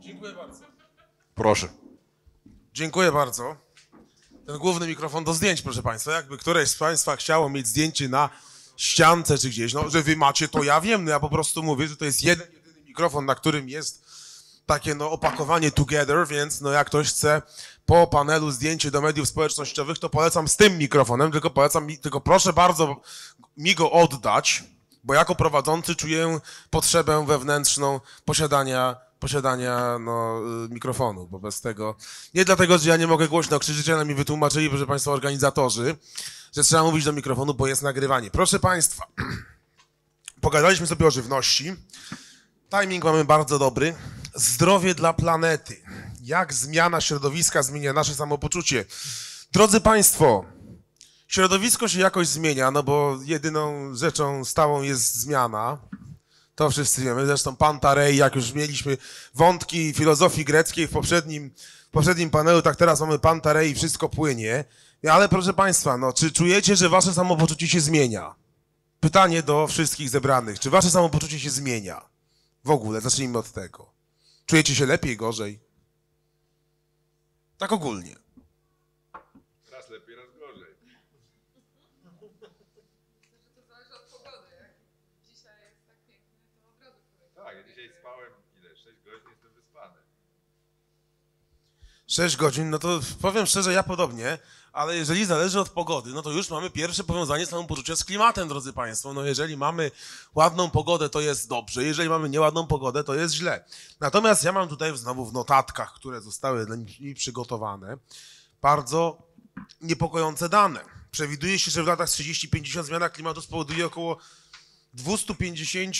Dziękuję bardzo. Proszę. Dziękuję bardzo. Ten główny mikrofon do zdjęć, proszę Państwa. Jakby któreś z Państwa chciało mieć zdjęcie na ściance czy gdzieś, no, że Wy macie, to ja wiem. No, ja po prostu mówię, że to jest jeden, jedyny mikrofon, na którym jest takie no, opakowanie together, więc no, jak ktoś chce po panelu zdjęcie do mediów społecznościowych, to polecam z tym mikrofonem, tylko polecam, tylko proszę bardzo mi go oddać, bo jako prowadzący czuję potrzebę wewnętrzną posiadania posiadania no, y, mikrofonu, bo bez tego... Nie dlatego, że ja nie mogę głośno krzyczeć, ale mi wytłumaczyli, proszę Państwa, organizatorzy, że trzeba mówić do mikrofonu, bo jest nagrywanie. Proszę Państwa, pogadaliśmy sobie o żywności. Timing mamy bardzo dobry. Zdrowie dla planety. Jak zmiana środowiska zmienia nasze samopoczucie? Drodzy Państwo, środowisko się jakoś zmienia, no bo jedyną rzeczą stałą jest zmiana. To wszyscy wiemy. Zresztą Pantarei, jak już mieliśmy wątki filozofii greckiej w poprzednim, w poprzednim panelu, tak teraz mamy Pantarei, i wszystko płynie. Ale proszę Państwa, no, czy czujecie, że Wasze samopoczucie się zmienia? Pytanie do wszystkich zebranych. Czy Wasze samopoczucie się zmienia? W ogóle, zacznijmy od tego. Czujecie się lepiej, gorzej? Tak ogólnie. nie jestem wyspany. 6 godzin, no to powiem szczerze, ja podobnie, ale jeżeli zależy od pogody, no to już mamy pierwsze powiązanie samopoczucia z klimatem, drodzy Państwo. No jeżeli mamy ładną pogodę, to jest dobrze, jeżeli mamy nieładną pogodę, to jest źle. Natomiast ja mam tutaj znowu w notatkach, które zostały dla mi przygotowane, bardzo niepokojące dane. Przewiduje się, że w latach 30-50 zmiana klimatu spowoduje około 250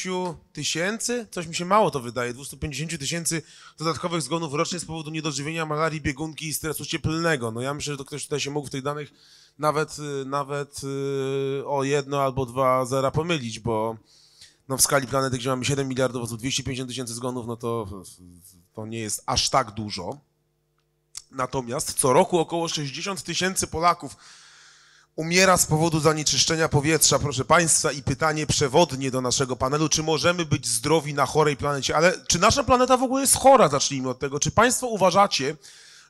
tysięcy, coś mi się mało to wydaje, 250 tysięcy dodatkowych zgonów rocznie z powodu niedożywienia, malarii, biegunki i stresu cieplnego. No ja myślę, że to ktoś tutaj się mógł w tych danych nawet, y, nawet y, o jedno albo dwa zera pomylić, bo no w skali planety, gdzie mamy 7 miliardów 250 tysięcy zgonów, no to, to nie jest aż tak dużo. Natomiast co roku około 60 tysięcy Polaków umiera z powodu zanieczyszczenia powietrza, proszę Państwa, i pytanie przewodnie do naszego panelu, czy możemy być zdrowi na chorej planecie, ale czy nasza planeta w ogóle jest chora? Zacznijmy od tego. Czy Państwo uważacie,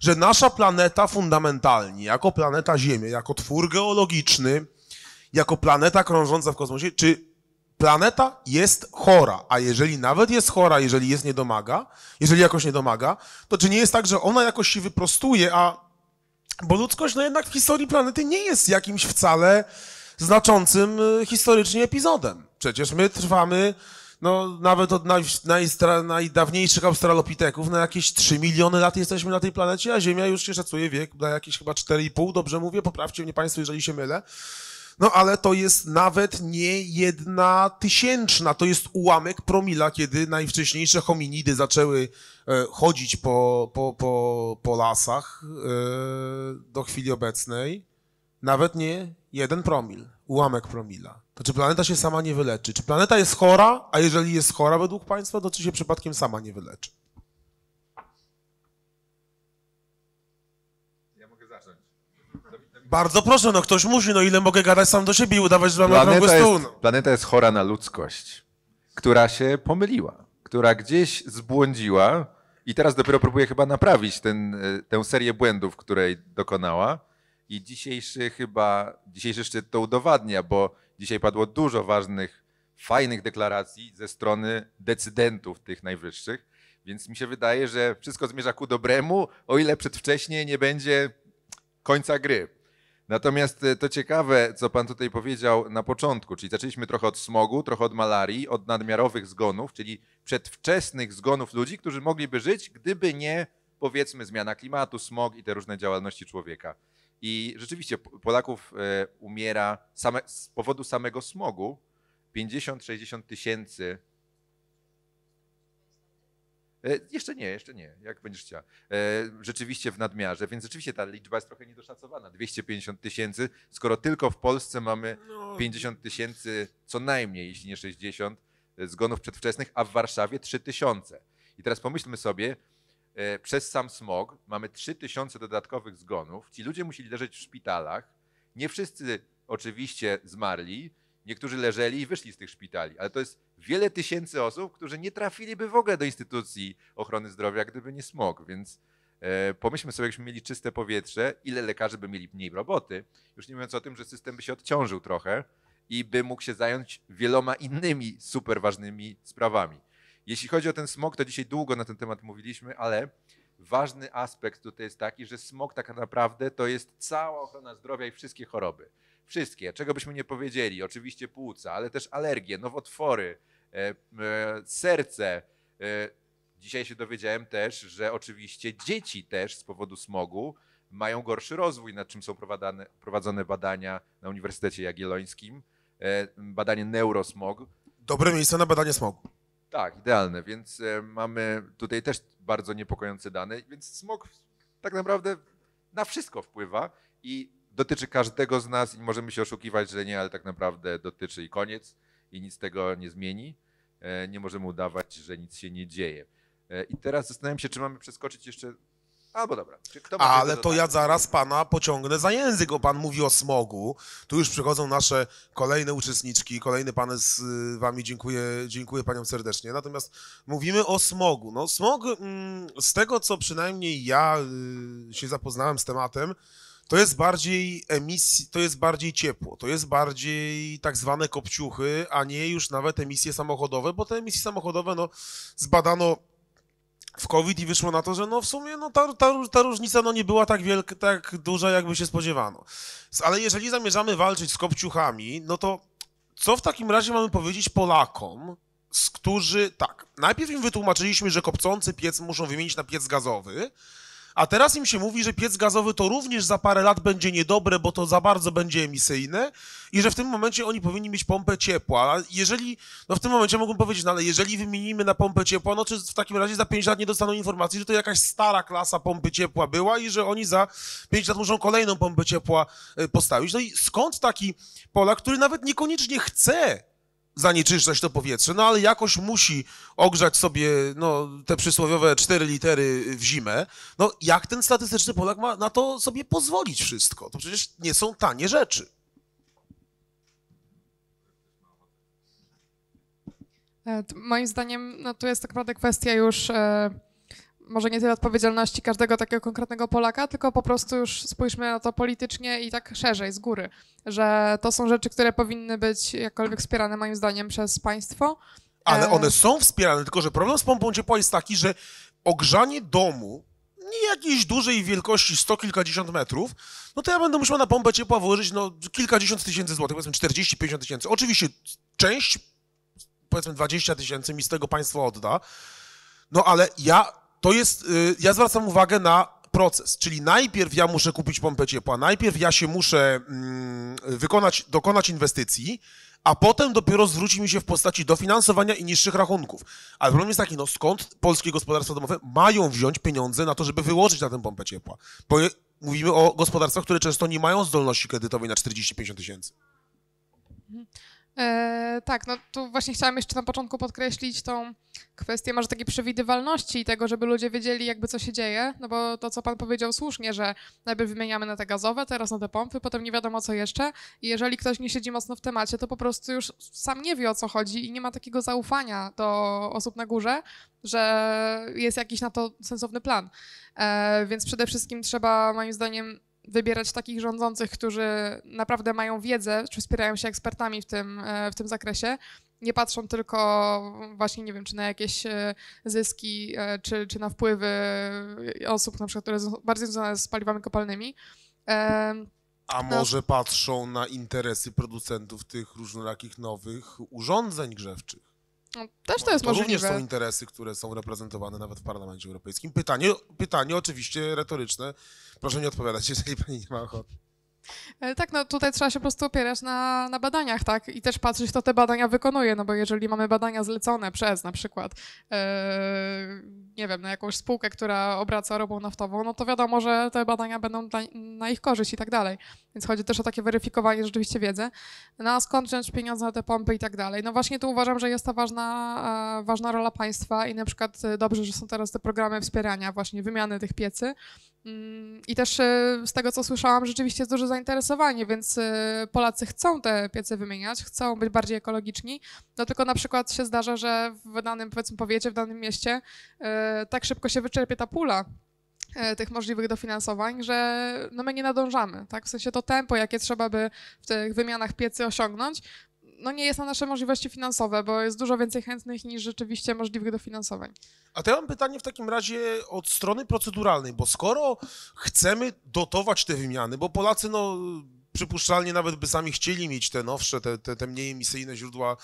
że nasza planeta fundamentalnie, jako planeta Ziemia, jako twór geologiczny, jako planeta krążąca w kosmosie, czy planeta jest chora, a jeżeli nawet jest chora, jeżeli jest niedomaga, jeżeli jakoś niedomaga, to czy nie jest tak, że ona jakoś się wyprostuje, a bo ludzkość no jednak w historii planety nie jest jakimś wcale znaczącym y, historycznie epizodem. Przecież my trwamy no, nawet od naj, naj, najdawniejszych australopiteków na jakieś 3 miliony lat jesteśmy na tej planecie, a Ziemia już się szacuje wiek na jakieś chyba 4,5, dobrze mówię, poprawcie mnie Państwo, jeżeli się mylę. No ale to jest nawet nie jedna tysięczna, to jest ułamek promila, kiedy najwcześniejsze hominidy zaczęły e, chodzić po, po, po, po lasach e, do chwili obecnej. Nawet nie jeden promil, ułamek promila. To czy planeta się sama nie wyleczy? Czy planeta jest chora? A jeżeli jest chora według Państwa, to czy się przypadkiem sama nie wyleczy? Bardzo proszę, no ktoś musi, no ile mogę gadać sam do siebie i udawać, że mam planeta na no. Planeta jest chora na ludzkość, która się pomyliła, która gdzieś zbłądziła i teraz dopiero próbuje chyba naprawić ten, y, tę serię błędów, której dokonała. I dzisiejszy chyba, dzisiejszy szczyt to udowadnia, bo dzisiaj padło dużo ważnych, fajnych deklaracji ze strony decydentów tych najwyższych. Więc mi się wydaje, że wszystko zmierza ku dobremu, o ile przedwcześnie nie będzie końca gry. Natomiast e, to ciekawe, co pan tutaj powiedział na początku, czyli zaczęliśmy trochę od smogu, trochę od malarii, od nadmiarowych zgonów, czyli przedwczesnych zgonów ludzi, którzy mogliby żyć, gdyby nie powiedzmy zmiana klimatu, smog i te różne działalności człowieka. I rzeczywiście Polaków e, umiera same, z powodu samego smogu 50-60 tysięcy E, jeszcze nie, jeszcze nie, jak będziesz chciała. E, rzeczywiście w nadmiarze, więc rzeczywiście ta liczba jest trochę niedoszacowana. 250 tysięcy, skoro tylko w Polsce mamy 50 no. tysięcy, co najmniej, jeśli nie 60, e, zgonów przedwczesnych, a w Warszawie 3 tysiące. I teraz pomyślmy sobie, przez sam smog mamy 3 tysiące dodatkowych zgonów. Ci ludzie musieli leżeć w szpitalach. Nie wszyscy oczywiście zmarli, Niektórzy leżeli i wyszli z tych szpitali, ale to jest wiele tysięcy osób, którzy nie trafiliby w ogóle do instytucji ochrony zdrowia, gdyby nie smog. Więc e, pomyślmy sobie, jakbyśmy mieli czyste powietrze, ile lekarzy by mieli mniej roboty, już nie mówiąc o tym, że system by się odciążył trochę i by mógł się zająć wieloma innymi super ważnymi sprawami. Jeśli chodzi o ten smog, to dzisiaj długo na ten temat mówiliśmy, ale ważny aspekt tutaj jest taki, że smog tak naprawdę to jest cała ochrona zdrowia i wszystkie choroby. Wszystkie, czego byśmy nie powiedzieli, oczywiście płuca, ale też alergie, nowotwory, e, e, serce. E, dzisiaj się dowiedziałem też, że oczywiście dzieci też z powodu smogu mają gorszy rozwój, nad czym są prowadzone badania na Uniwersytecie Jagiellońskim, badanie neurosmog. Dobre miejsce na badanie smogu. Tak, idealne, więc mamy tutaj też bardzo niepokojące dane, więc smog tak naprawdę na wszystko wpływa i dotyczy każdego z nas i możemy się oszukiwać, że nie, ale tak naprawdę dotyczy i koniec i nic tego nie zmieni. E, nie możemy udawać, że nic się nie dzieje. E, I teraz zastanawiam się, czy mamy przeskoczyć jeszcze. Albo dobra. Ale to ja zaraz pana pociągnę za język, bo pan mówi o smogu. Tu już przychodzą nasze kolejne uczestniczki, kolejny pan z y, wami. Dziękuję, dziękuję paniom serdecznie. Natomiast mówimy o smogu. No smog, mm, z tego co przynajmniej ja y, się zapoznałem z tematem, to jest bardziej emisji, to jest bardziej ciepło, to jest bardziej tak zwane kopciuchy, a nie już nawet emisje samochodowe, bo te emisje samochodowe no, zbadano w COVID i wyszło na to, że no w sumie no ta, ta, ta różnica no nie była tak wielka, tak duża, jakby się spodziewano. Ale jeżeli zamierzamy walczyć z kopciuchami, no to co w takim razie mamy powiedzieć Polakom, z którzy, tak, najpierw im wytłumaczyliśmy, że kopcący piec muszą wymienić na piec gazowy, a teraz im się mówi, że piec gazowy to również za parę lat będzie niedobre, bo to za bardzo będzie emisyjne i że w tym momencie oni powinni mieć pompę ciepła. Jeżeli, no w tym momencie mogą powiedzieć, no ale jeżeli wymienimy na pompę ciepła, no czy w takim razie za 5 lat nie dostaną informacji, że to jakaś stara klasa pompy ciepła była i że oni za 5 lat muszą kolejną pompę ciepła e, postawić. No i skąd taki Polak, który nawet niekoniecznie chce zanieczyszczać to powietrze, no ale jakoś musi ogrzać sobie no, te przysłowiowe cztery litery w zimę. No jak ten statystyczny Polak ma na to sobie pozwolić wszystko? To przecież nie są tanie rzeczy. E, moim zdaniem no, to jest tak naprawdę kwestia już e, może nie tyle odpowiedzialności każdego takiego konkretnego Polaka, tylko po prostu już spójrzmy na to politycznie i tak szerzej, z góry, że to są rzeczy, które powinny być jakkolwiek wspierane moim zdaniem przez państwo. Ale e, one są wspierane, tylko że problem z pompą ciepła jest taki, że ogrzanie domu nie jakiejś dużej wielkości, sto kilkadziesiąt metrów, no to ja będę musiał na pompę ciepła włożyć no, kilkadziesiąt tysięcy złotych, powiedzmy 40-50 tysięcy. Oczywiście część, powiedzmy 20 tysięcy mi z tego państwo odda, no ale ja to jest, y, ja zwracam uwagę na proces, czyli najpierw ja muszę kupić pompę ciepła, najpierw ja się muszę mm, wykonać, dokonać inwestycji, a potem dopiero zwróci mi się w postaci dofinansowania i niższych rachunków. Ale problem jest taki, no skąd polskie gospodarstwa domowe mają wziąć pieniądze na to, żeby wyłożyć na tę pompę ciepła? Bo mówimy o gospodarstwach, które często nie mają zdolności kredytowej na 40-50 tysięcy. Mhm. E, tak, no tu właśnie chciałam jeszcze na początku podkreślić tą kwestię może takiej przewidywalności i tego, żeby ludzie wiedzieli jakby co się dzieje, no bo to co pan powiedział słusznie, że najpierw wymieniamy na te gazowe, teraz na te pompy, potem nie wiadomo co jeszcze i jeżeli ktoś nie siedzi mocno w temacie, to po prostu już sam nie wie o co chodzi i nie ma takiego zaufania do osób na górze, że jest jakiś na to sensowny plan. E, więc przede wszystkim trzeba moim zdaniem wybierać takich rządzących, którzy naprawdę mają wiedzę, czy wspierają się ekspertami w tym, e, w tym zakresie, nie patrzą tylko właśnie, nie wiem, czy na jakieś e, zyski, e, czy, czy na wpływy osób, na przykład, które są bardziej związane z paliwami kopalnymi. A no- może patrzą na interesy producentów tych różnorakich nowych urządzeń grzewczych? No, też to jest to możliwe. Również są interesy, które są reprezentowane nawet w Parlamencie Europejskim. Pytanie, pytanie oczywiście retoryczne. Proszę nie odpowiadać, jeżeli pani nie ma ochoty. E, tak, no tutaj trzeba się po prostu opierać na, na badaniach, tak? I też patrzeć, kto te badania wykonuje, no bo jeżeli mamy badania zlecone przez na przykład, e, nie wiem, na no jakąś spółkę, która obraca robą naftową, no to wiadomo, że te badania będą dla, na ich korzyść i tak dalej. Więc chodzi też o takie weryfikowanie rzeczywiście wiedzy. No a skąd wziąć pieniądze na te pompy i tak dalej? No właśnie tu uważam, że jest ta ważna, e, ważna rola państwa i na przykład dobrze, że są teraz te programy wspierania właśnie wymiany tych piecy. Mm, I też z tego, co słyszałam, rzeczywiście jest duże zainteresowanie zainteresowanie, więc y, Polacy chcą te piece wymieniać, chcą być bardziej ekologiczni, no tylko na przykład się zdarza, że w danym powiedzmy powiecie, w danym mieście y, tak szybko się wyczerpie ta pula, y, tych możliwych dofinansowań, że no my nie nadążamy, tak? W sensie to tempo, jakie trzeba by w tych wymianach piecy osiągnąć, no nie jest na nasze możliwości finansowe, bo jest dużo więcej chętnych niż rzeczywiście możliwych dofinansowań. A to ja mam pytanie w takim razie od strony proceduralnej, bo skoro chcemy dotować te wymiany, bo Polacy no przypuszczalnie nawet by sami chcieli mieć te nowsze, te, te, te mniej emisyjne źródła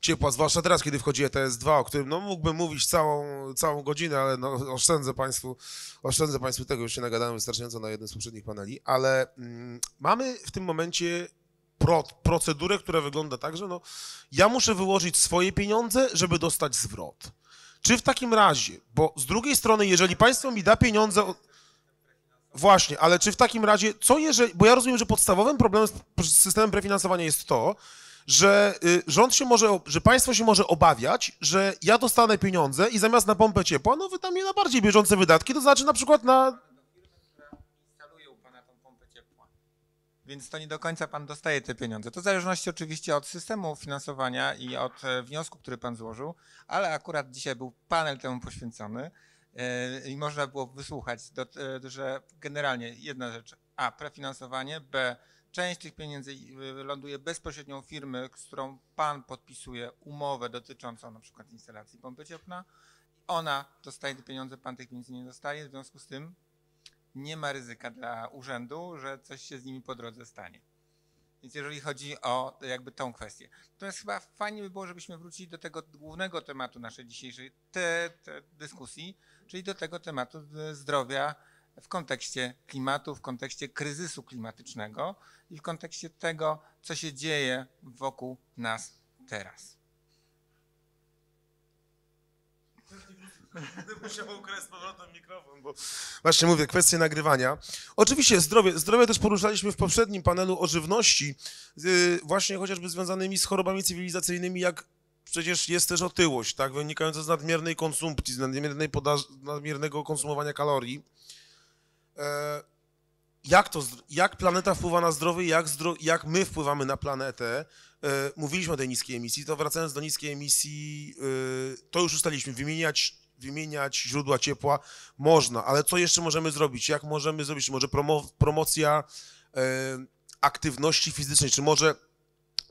ciepła, zwłaszcza teraz, kiedy wchodzi ETS-2, o którym no, mógłbym mówić całą, całą godzinę, ale no, oszczędzę, państwu, oszczędzę Państwu tego, już się nagadałem wystarczająco na jednym z poprzednich paneli, ale mm, mamy w tym momencie pro, procedurę, która wygląda tak, że no, ja muszę wyłożyć swoje pieniądze, żeby dostać zwrot. Czy w takim razie, bo z drugiej strony, jeżeli państwo mi da pieniądze, Właśnie, ale czy w takim razie, co jeżeli, bo ja rozumiem, że podstawowym problemem z systemem prefinansowania jest to, że y, rząd się może, że państwo się może obawiać, że ja dostanę pieniądze i zamiast na pompę ciepła, no wydam je na bardziej bieżące wydatki, to znaczy na przykład na Więc to nie do końca pan dostaje te pieniądze. To w zależności oczywiście od systemu finansowania i od e, wniosku, który pan złożył, ale akurat dzisiaj był panel temu poświęcony e, i można było wysłuchać, e, że generalnie jedna rzecz, a prefinansowanie, b część tych pieniędzy y, ląduje bezpośrednio u firmy, z którą pan podpisuje umowę dotyczącą na przykład instalacji pompy ciepła. Ona dostaje te pieniądze, pan tych pieniędzy nie dostaje, w związku z tym nie ma ryzyka dla urzędu, że coś się z nimi po drodze stanie. Więc jeżeli chodzi o jakby tą kwestię. Natomiast chyba fajnie by było, żebyśmy wrócili do tego głównego tematu naszej dzisiejszej te, te dyskusji, czyli do tego tematu zdrowia w kontekście klimatu, w kontekście kryzysu klimatycznego i w kontekście tego, co się dzieje wokół nas teraz. Będę musiał ukraść z powrotem mikrofon, bo właśnie mówię, kwestie nagrywania. Oczywiście zdrowie. Zdrowie też poruszaliśmy w poprzednim panelu o żywności, yy, właśnie chociażby związanymi z chorobami cywilizacyjnymi, jak przecież jest też otyłość, tak, wynikająca z nadmiernej konsumpcji, z nadmiernej podaż, nadmiernego konsumowania kalorii. E, jak, to, jak planeta wpływa na zdrowie, jak, zdro, jak my wpływamy na planetę. E, mówiliśmy o tej niskiej emisji, to wracając do niskiej emisji, e, to już ustaliliśmy, wymieniać wymieniać źródła ciepła, można, ale co jeszcze możemy zrobić? Jak możemy zrobić? Może promo, promocja e, aktywności fizycznej, czy może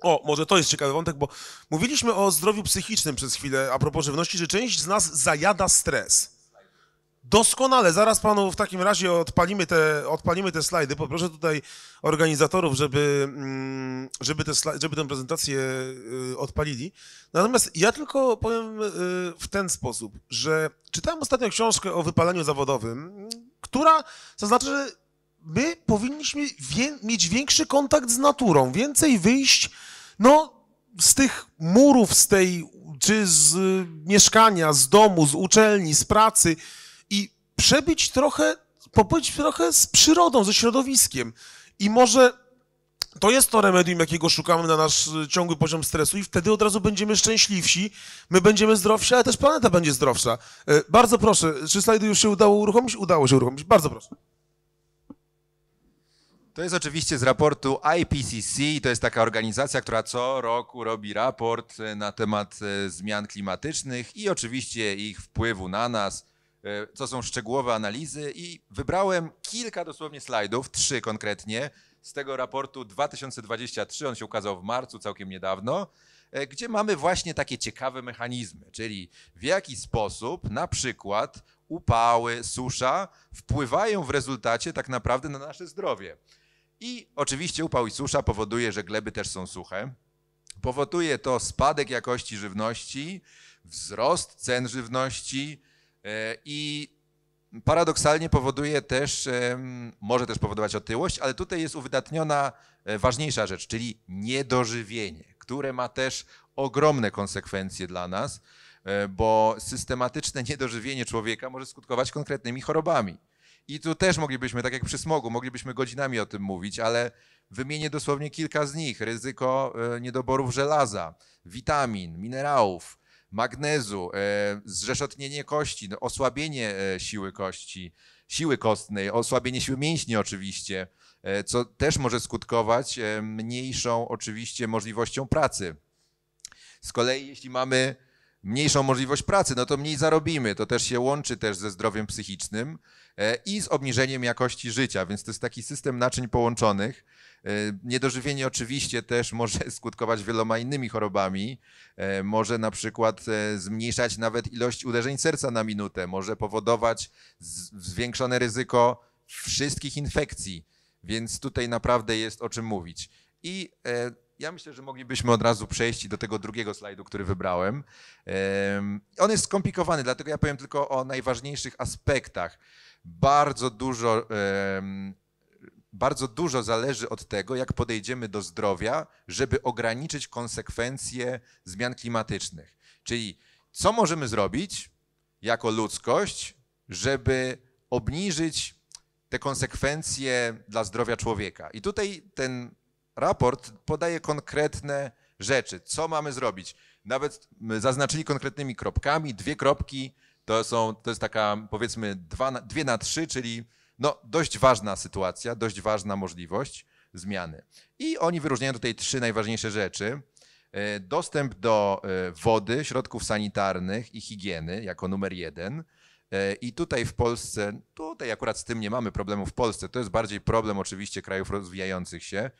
o, może to jest ciekawy wątek, bo mówiliśmy o zdrowiu psychicznym przez chwilę a propos żywności, że część z nas zajada stres. Doskonale, zaraz panu w takim razie odpalimy te, odpalimy te slajdy. Poproszę tutaj organizatorów, żeby, mm, żeby, te slajdy, żeby tę prezentację y, odpalili. Natomiast ja tylko powiem y, w ten sposób, że czytałem ostatnio książkę o wypaleniu zawodowym, która znaczy że my powinniśmy wie, mieć większy kontakt z naturą, więcej wyjść no, z tych murów, z tej, czy z mieszkania, z domu, z uczelni, z pracy przebić trochę, pobyć trochę z przyrodą, ze środowiskiem. I może to jest to remedium, jakiego szukamy na nasz y, ciągły poziom stresu i wtedy od razu będziemy szczęśliwsi, my będziemy zdrowsi, ale też planeta będzie zdrowsza. E, bardzo proszę, czy slajdy już się udało uruchomić? Udało się uruchomić. Bardzo proszę. To jest oczywiście z raportu IPCC, to jest taka organizacja, która co roku robi raport e, na temat e, zmian klimatycznych i oczywiście ich wpływu na nas. E, co są szczegółowe analizy i wybrałem kilka dosłownie slajdów, trzy konkretnie, z tego raportu 2023, on się ukazał w marcu całkiem niedawno, e, gdzie mamy właśnie takie ciekawe mechanizmy, czyli w jaki sposób na przykład upały, susza wpływają w rezultacie tak naprawdę na nasze zdrowie. I oczywiście upał i susza powoduje, że gleby też są suche. Powoduje to spadek jakości żywności, wzrost cen żywności, E, I paradoksalnie powoduje też, może też powodować otyłość, ale tutaj jest uwydatniona e, ważniejsza rzecz, czyli niedożywienie, które ma też ogromne konsekwencje dla nas, e, bo systematyczne niedożywienie człowieka może skutkować konkretnymi chorobami. I tu też moglibyśmy, tak jak przy smogu, moglibyśmy godzinami o tym mówić, ale wymienię dosłownie kilka z nich. Ryzyko niedoborów żelaza, witamin, minerałów, magnezu, e, zrzeszotnienie kości, no, osłabienie e, siły kości, siły kostnej, osłabienie siły mięśni oczywiście, e, co też może skutkować mniejszą oczywiście możliwością pracy. Z kolei jeśli mamy mniejszą możliwość pracy, no to mniej zarobimy. To też się łączy też ze zdrowiem psychicznym i z obniżeniem jakości życia, więc to jest taki system naczyń połączonych. E, niedożywienie oczywiście też może skutkować wieloma innymi chorobami. E, może na przykład e, zmniejszać nawet ilość uderzeń serca na minutę, może powodować zwiększone ryzyko wszystkich infekcji, więc tutaj naprawdę jest o czym mówić. I ja myślę, że moglibyśmy od razu przejść do tego drugiego slajdu, który wybrałem. On jest skomplikowany, dlatego ja powiem tylko o najważniejszych aspektach. Bardzo dużo bardzo dużo zależy od tego, jak podejdziemy do zdrowia, żeby ograniczyć konsekwencje zmian klimatycznych. Czyli co możemy zrobić jako ludzkość, żeby obniżyć te konsekwencje dla zdrowia człowieka. I tutaj ten raport podaje konkretne rzeczy, co mamy zrobić. Nawet zaznaczyli konkretnymi kropkami, dwie kropki to, są, to jest taka powiedzmy dwa, dwie na trzy, czyli no, dość ważna sytuacja, dość ważna możliwość zmiany. I oni wyróżniają tutaj trzy najważniejsze rzeczy. E, dostęp do e, wody, środków sanitarnych i higieny jako numer jeden. E, I tutaj w Polsce, tutaj akurat z tym nie mamy problemu w Polsce, to jest bardziej problem oczywiście krajów rozwijających się,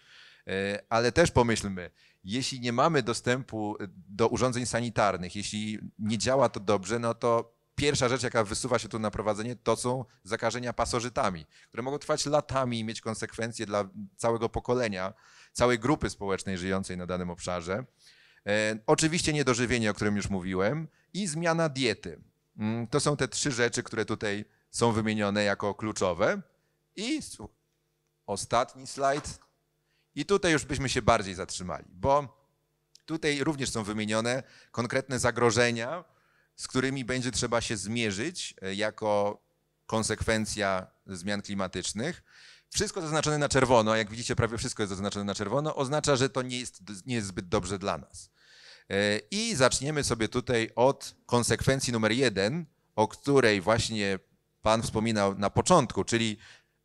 ale też pomyślmy, jeśli nie mamy dostępu do urządzeń sanitarnych, jeśli nie działa to dobrze, no to pierwsza rzecz, jaka wysuwa się tu na prowadzenie, to są zakażenia pasożytami, które mogą trwać latami i mieć konsekwencje dla całego pokolenia, całej grupy społecznej żyjącej na danym obszarze. E, oczywiście niedożywienie, o którym już mówiłem, i zmiana diety. Mm, to są te trzy rzeczy, które tutaj są wymienione jako kluczowe. I ostatni slajd. I tutaj już byśmy się bardziej zatrzymali, bo tutaj również są wymienione konkretne zagrożenia, z którymi będzie trzeba się zmierzyć e, jako konsekwencja zmian klimatycznych. Wszystko zaznaczone na czerwono, jak widzicie, prawie wszystko jest zaznaczone na czerwono, oznacza, że to nie jest, nie jest zbyt dobrze dla nas. E, I zaczniemy sobie tutaj od konsekwencji numer jeden, o której właśnie Pan wspominał na początku, czyli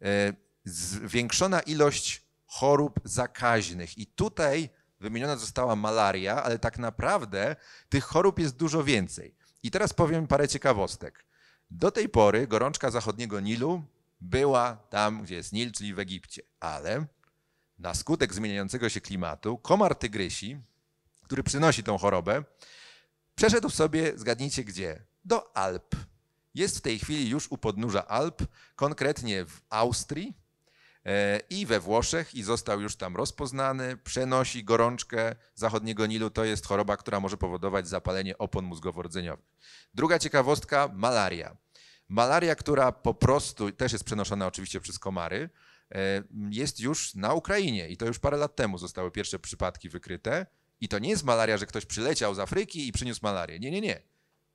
e, zwiększona ilość chorób zakaźnych. I tutaj wymieniona została malaria, ale tak naprawdę tych chorób jest dużo więcej. I teraz powiem parę ciekawostek. Do tej pory gorączka zachodniego Nilu była tam, gdzie jest Nil, czyli w Egipcie, ale na skutek zmieniającego się klimatu komar tygrysi, który przynosi tą chorobę, przeszedł sobie, zgadnijcie gdzie, do Alp. Jest w tej chwili już u podnóża Alp, konkretnie w Austrii, E, i we Włoszech i został już tam rozpoznany. Przenosi gorączkę zachodniego Nilu, to jest choroba, która może powodować zapalenie opon mózgowodzeniowych. Druga ciekawostka, malaria. Malaria, która po prostu też jest przenoszona oczywiście przez komary, e, jest już na Ukrainie i to już parę lat temu zostały pierwsze przypadki wykryte. I to nie jest malaria, że ktoś przyleciał z Afryki i przyniósł malarię. Nie, nie, nie.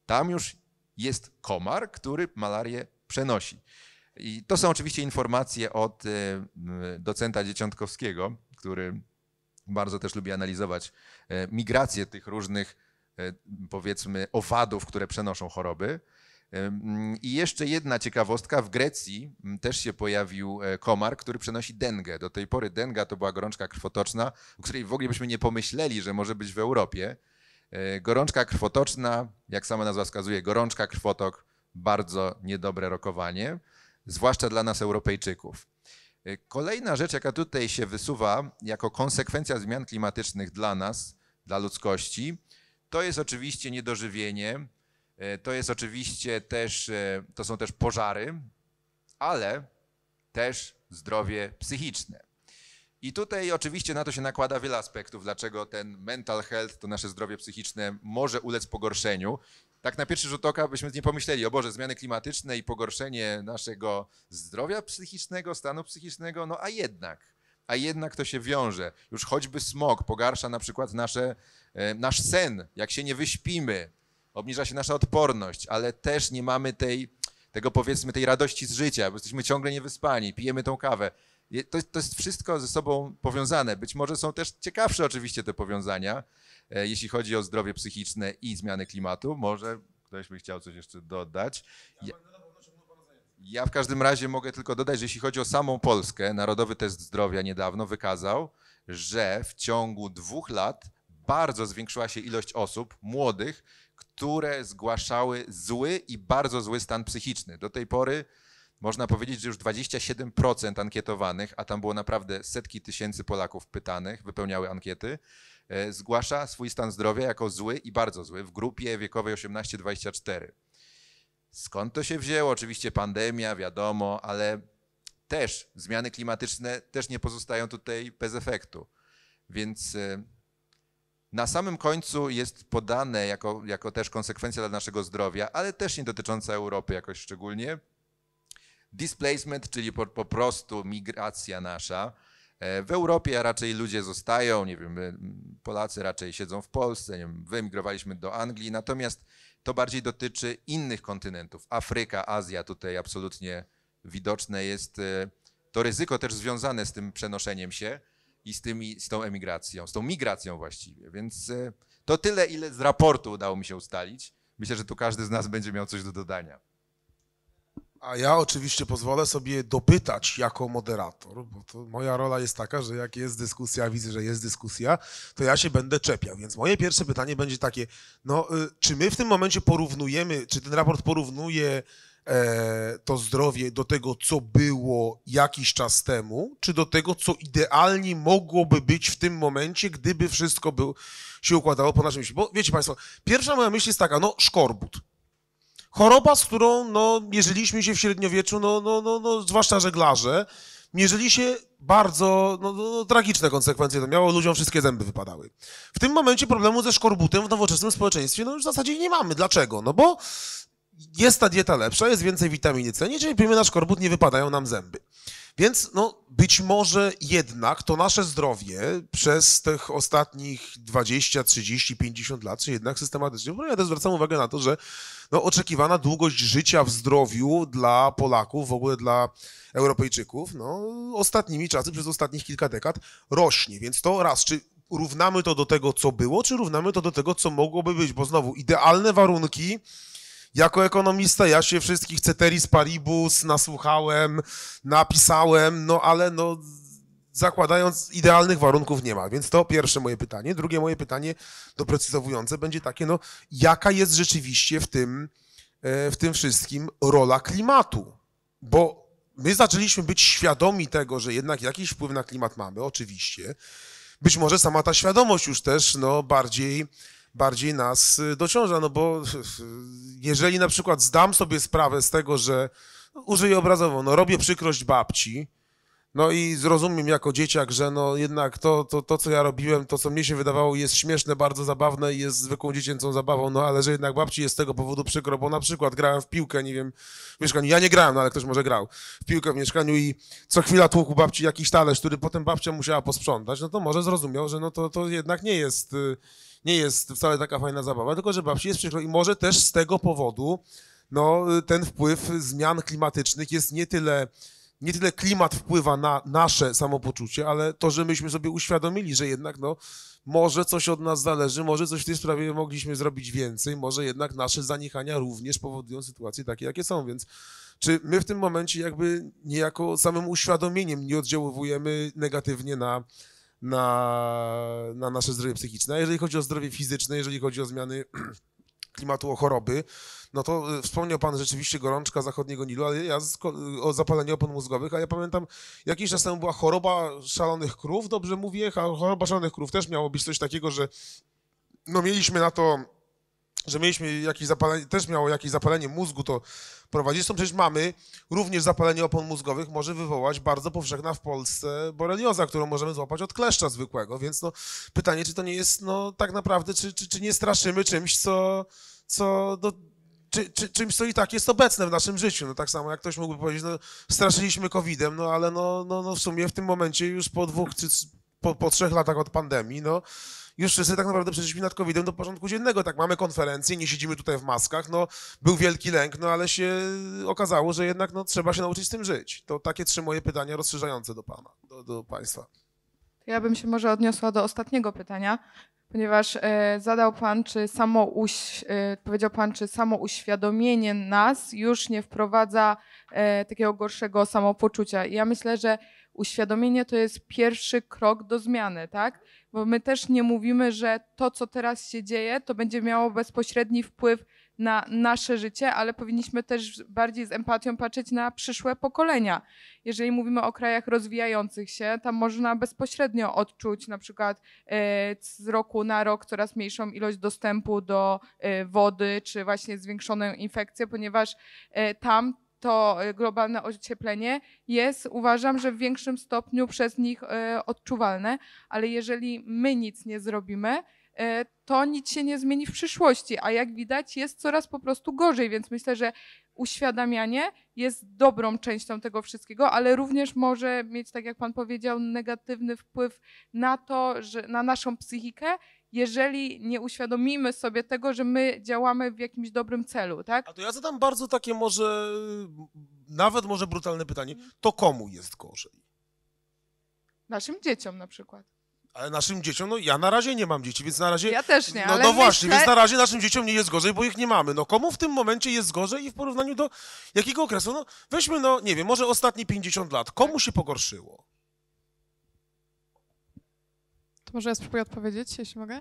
Tam już jest komar, który malarię przenosi. I to są oczywiście informacje od e, docenta Dzieciątkowskiego, który bardzo też lubi analizować e, migrację tych różnych, e, powiedzmy, owadów, które przenoszą choroby. I jeszcze jedna ciekawostka. W Grecji też się pojawił komar, który przenosi dengę. Do tej pory denga to była gorączka krwotoczna, o której w ogóle byśmy nie pomyśleli, że może być w Europie. Gorączka krwotoczna, jak sama nazwa wskazuje, gorączka krwotok, bardzo niedobre rokowanie zwłaszcza dla nas, Europejczyków. Y, kolejna rzecz, jaka tutaj się wysuwa jako konsekwencja zmian klimatycznych dla nas, dla ludzkości, to jest oczywiście niedożywienie, y, to jest oczywiście też, y, to są też pożary, ale też zdrowie psychiczne. I tutaj oczywiście na to się nakłada wiele aspektów, dlaczego ten mental health, to nasze zdrowie psychiczne może ulec pogorszeniu tak na pierwszy rzut oka byśmy nie pomyśleli, o Boże, zmiany klimatyczne i pogorszenie naszego zdrowia psychicznego, stanu psychicznego, no a jednak, a jednak to się wiąże. Już choćby smog pogarsza na przykład nasze, e, nasz sen, jak się nie wyśpimy, obniża się nasza odporność, ale też nie mamy tej, tego powiedzmy tej radości z życia, bo jesteśmy ciągle niewyspani, pijemy tą kawę to, to jest wszystko ze sobą powiązane. Być może są też ciekawsze oczywiście te powiązania, e, jeśli chodzi o zdrowie psychiczne i zmiany klimatu. Może ktoś by chciał coś jeszcze dodać. Ja, ja w każdym razie mogę tylko dodać, że jeśli chodzi o samą Polskę, Narodowy Test Zdrowia niedawno wykazał, że w ciągu dwóch lat bardzo zwiększyła się ilość osób młodych, które zgłaszały zły i bardzo zły stan psychiczny. Do tej pory można powiedzieć, że już 27% ankietowanych, a tam było naprawdę setki tysięcy Polaków pytanych, wypełniały ankiety, e, zgłasza swój stan zdrowia jako zły i bardzo zły w grupie wiekowej 18-24. Skąd to się wzięło? Oczywiście pandemia, wiadomo, ale też zmiany klimatyczne też nie pozostają tutaj bez efektu. Więc e, na samym końcu jest podane jako, jako też konsekwencja dla naszego zdrowia, ale też nie dotycząca Europy jakoś szczególnie, Displacement, czyli po, po prostu migracja nasza. E, w Europie raczej ludzie zostają, nie wiem, Polacy raczej siedzą w Polsce, nie wiem, wyemigrowaliśmy do Anglii, natomiast to bardziej dotyczy innych kontynentów. Afryka, Azja tutaj absolutnie widoczne jest e, to ryzyko też związane z tym przenoszeniem się i z, tymi, z tą emigracją, z tą migracją właściwie. Więc e, to tyle, ile z raportu udało mi się ustalić. Myślę, że tu każdy z nas będzie miał coś do dodania. A ja oczywiście pozwolę sobie dopytać jako moderator, bo to moja rola jest taka, że jak jest dyskusja, widzę, że jest dyskusja, to ja się będę czepiał. Więc moje pierwsze pytanie będzie takie, no y, czy my w tym momencie porównujemy, czy ten raport porównuje e, to zdrowie do tego, co było jakiś czas temu, czy do tego, co idealnie mogłoby być w tym momencie, gdyby wszystko był, się układało po naszym myśli. Bo wiecie Państwo, pierwsza moja myśl jest taka, no szkorbut. Choroba, z którą no, mierzyliśmy się w średniowieczu, no, no, no, no zwłaszcza żeglarze, mierzyli się bardzo no, no, no, tragiczne konsekwencje to miało, ludziom wszystkie zęby wypadały. W tym momencie problemu ze szkorbutem w nowoczesnym społeczeństwie no, już w zasadzie nie mamy. Dlaczego? No bo jest ta dieta lepsza, jest więcej witaminy C, nie pijemy na szkorbut, nie wypadają nam zęby. Więc no, być może jednak to nasze zdrowie przez tych ostatnich 20, 30, 50 lat czy jednak systematycznie bo Ja też zwracam uwagę na to, że no, oczekiwana długość życia w zdrowiu dla Polaków, w ogóle dla Europejczyków, no, ostatnimi czasy, przez ostatnich kilka dekad rośnie. Więc to raz, czy równamy to do tego, co było, czy równamy to do tego, co mogłoby być, bo znowu idealne warunki jako ekonomista ja się wszystkich ceteris paribus nasłuchałem, napisałem, no ale no zakładając idealnych warunków nie ma. Więc to pierwsze moje pytanie. Drugie moje pytanie doprecyzowujące będzie takie, no jaka jest rzeczywiście w tym, e, w tym wszystkim rola klimatu? Bo my zaczęliśmy być świadomi tego, że jednak jakiś wpływ na klimat mamy, oczywiście. Być może sama ta świadomość już też no, bardziej bardziej nas y, dociąża, no bo y, jeżeli na przykład zdam sobie sprawę z tego, że no, użyję obrazowo, no robię przykrość babci, no i zrozumiem jako dzieciak, że no jednak to, to, to, co ja robiłem, to, co mnie się wydawało jest śmieszne, bardzo zabawne i jest zwykłą dziecięcą zabawą, no ale że jednak babci jest z tego powodu przykro, bo na przykład grałem w piłkę, nie wiem, w mieszkaniu, ja nie grałem, no ale ktoś może grał, w piłkę w mieszkaniu i co chwila tłukł babci jakiś talerz, który potem babcia musiała posprzątać, no to może zrozumiał, że no to, to jednak nie jest... Y, nie jest wcale taka fajna zabawa, tylko że babci jest przykro i może też z tego powodu no, ten wpływ zmian klimatycznych jest nie tyle nie tyle klimat wpływa na nasze samopoczucie, ale to, że myśmy sobie uświadomili, że jednak no, może coś od nas zależy, może coś w tej sprawie mogliśmy zrobić więcej, może jednak nasze zaniechania również powodują sytuacje takie, jakie są, więc czy my w tym momencie jakby niejako samym uświadomieniem nie oddziaływujemy negatywnie na, na, na nasze zdrowie psychiczne. Jeżeli chodzi o zdrowie fizyczne, jeżeli chodzi o zmiany klimatu, o choroby, no to e, wspomniał Pan rzeczywiście gorączka zachodniego Nilu, ale ja o zapaleniu opon mózgowych, a ja pamiętam, jakiś czas temu była choroba szalonych krów, dobrze mówię, choroba szalonych krów też miało być coś takiego, że no mieliśmy na to że mieliśmy jakieś zapalenie, też miało jakieś zapalenie mózgu, to prowadzić. Zresztą przecież mamy również zapalenie opon mózgowych może wywołać bardzo powszechna w Polsce borelioza, którą możemy złapać od kleszcza zwykłego, więc no, pytanie, czy to nie jest no, tak naprawdę, czy, czy, czy nie straszymy czymś, co, co do, czy, czy, czymś, co i tak jest obecne w naszym życiu. No tak samo jak ktoś mógłby powiedzieć, no straszyliśmy COVID-em, no ale no, no, no w sumie w tym momencie już po dwóch, czy, po, po trzech latach od pandemii, no już wszyscy tak naprawdę przeszliśmy nad COVID-em do porządku dziennego. Tak, mamy konferencję, nie siedzimy tutaj w maskach, no był wielki lęk, no ale się okazało, że jednak no, trzeba się nauczyć z tym żyć. To takie trzy moje pytania rozszerzające do pana, do, do państwa. Ja bym się może odniosła do ostatniego pytania, ponieważ e, zadał pan, czy samo uś, e, powiedział pan, czy samo uświadomienie nas już nie wprowadza e, takiego gorszego samopoczucia. I ja myślę, że uświadomienie to jest pierwszy krok do zmiany, tak? bo my też nie mówimy, że to, co teraz się dzieje, to będzie miało bezpośredni wpływ na nasze życie, ale powinniśmy też bardziej z empatią patrzeć na przyszłe pokolenia. Jeżeli mówimy o krajach rozwijających się, tam można bezpośrednio odczuć na przykład e, z roku na rok coraz mniejszą ilość dostępu do e, wody, czy właśnie zwiększoną infekcję, ponieważ e, tam to e, globalne ocieplenie jest, uważam, że w większym stopniu przez nich e, odczuwalne, ale jeżeli my nic nie zrobimy, e, to nic się nie zmieni w przyszłości, a jak widać jest coraz po prostu gorzej, więc myślę, że uświadamianie jest dobrą częścią tego wszystkiego, ale również może mieć, tak jak Pan powiedział, negatywny wpływ na to, że na naszą psychikę jeżeli nie uświadomimy sobie tego, że my działamy w jakimś dobrym celu, tak? A to ja zadam bardzo takie może, nawet może brutalne pytanie. Mhm. To komu jest gorzej? Naszym dzieciom na przykład. Ale naszym dzieciom, no ja na razie nie mam dzieci, więc na razie... Ja też nie, No, ale no właśnie, myślę... więc na razie naszym dzieciom nie jest gorzej, bo ich nie mamy. No komu w tym momencie jest gorzej i w porównaniu do jakiego okresu? No weźmy, no nie wiem, może ostatnie 50 lat. Komu się pogorszyło? To może ja spróbuję odpowiedzieć, jeśli mogę.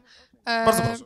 E, Bardzo proszę.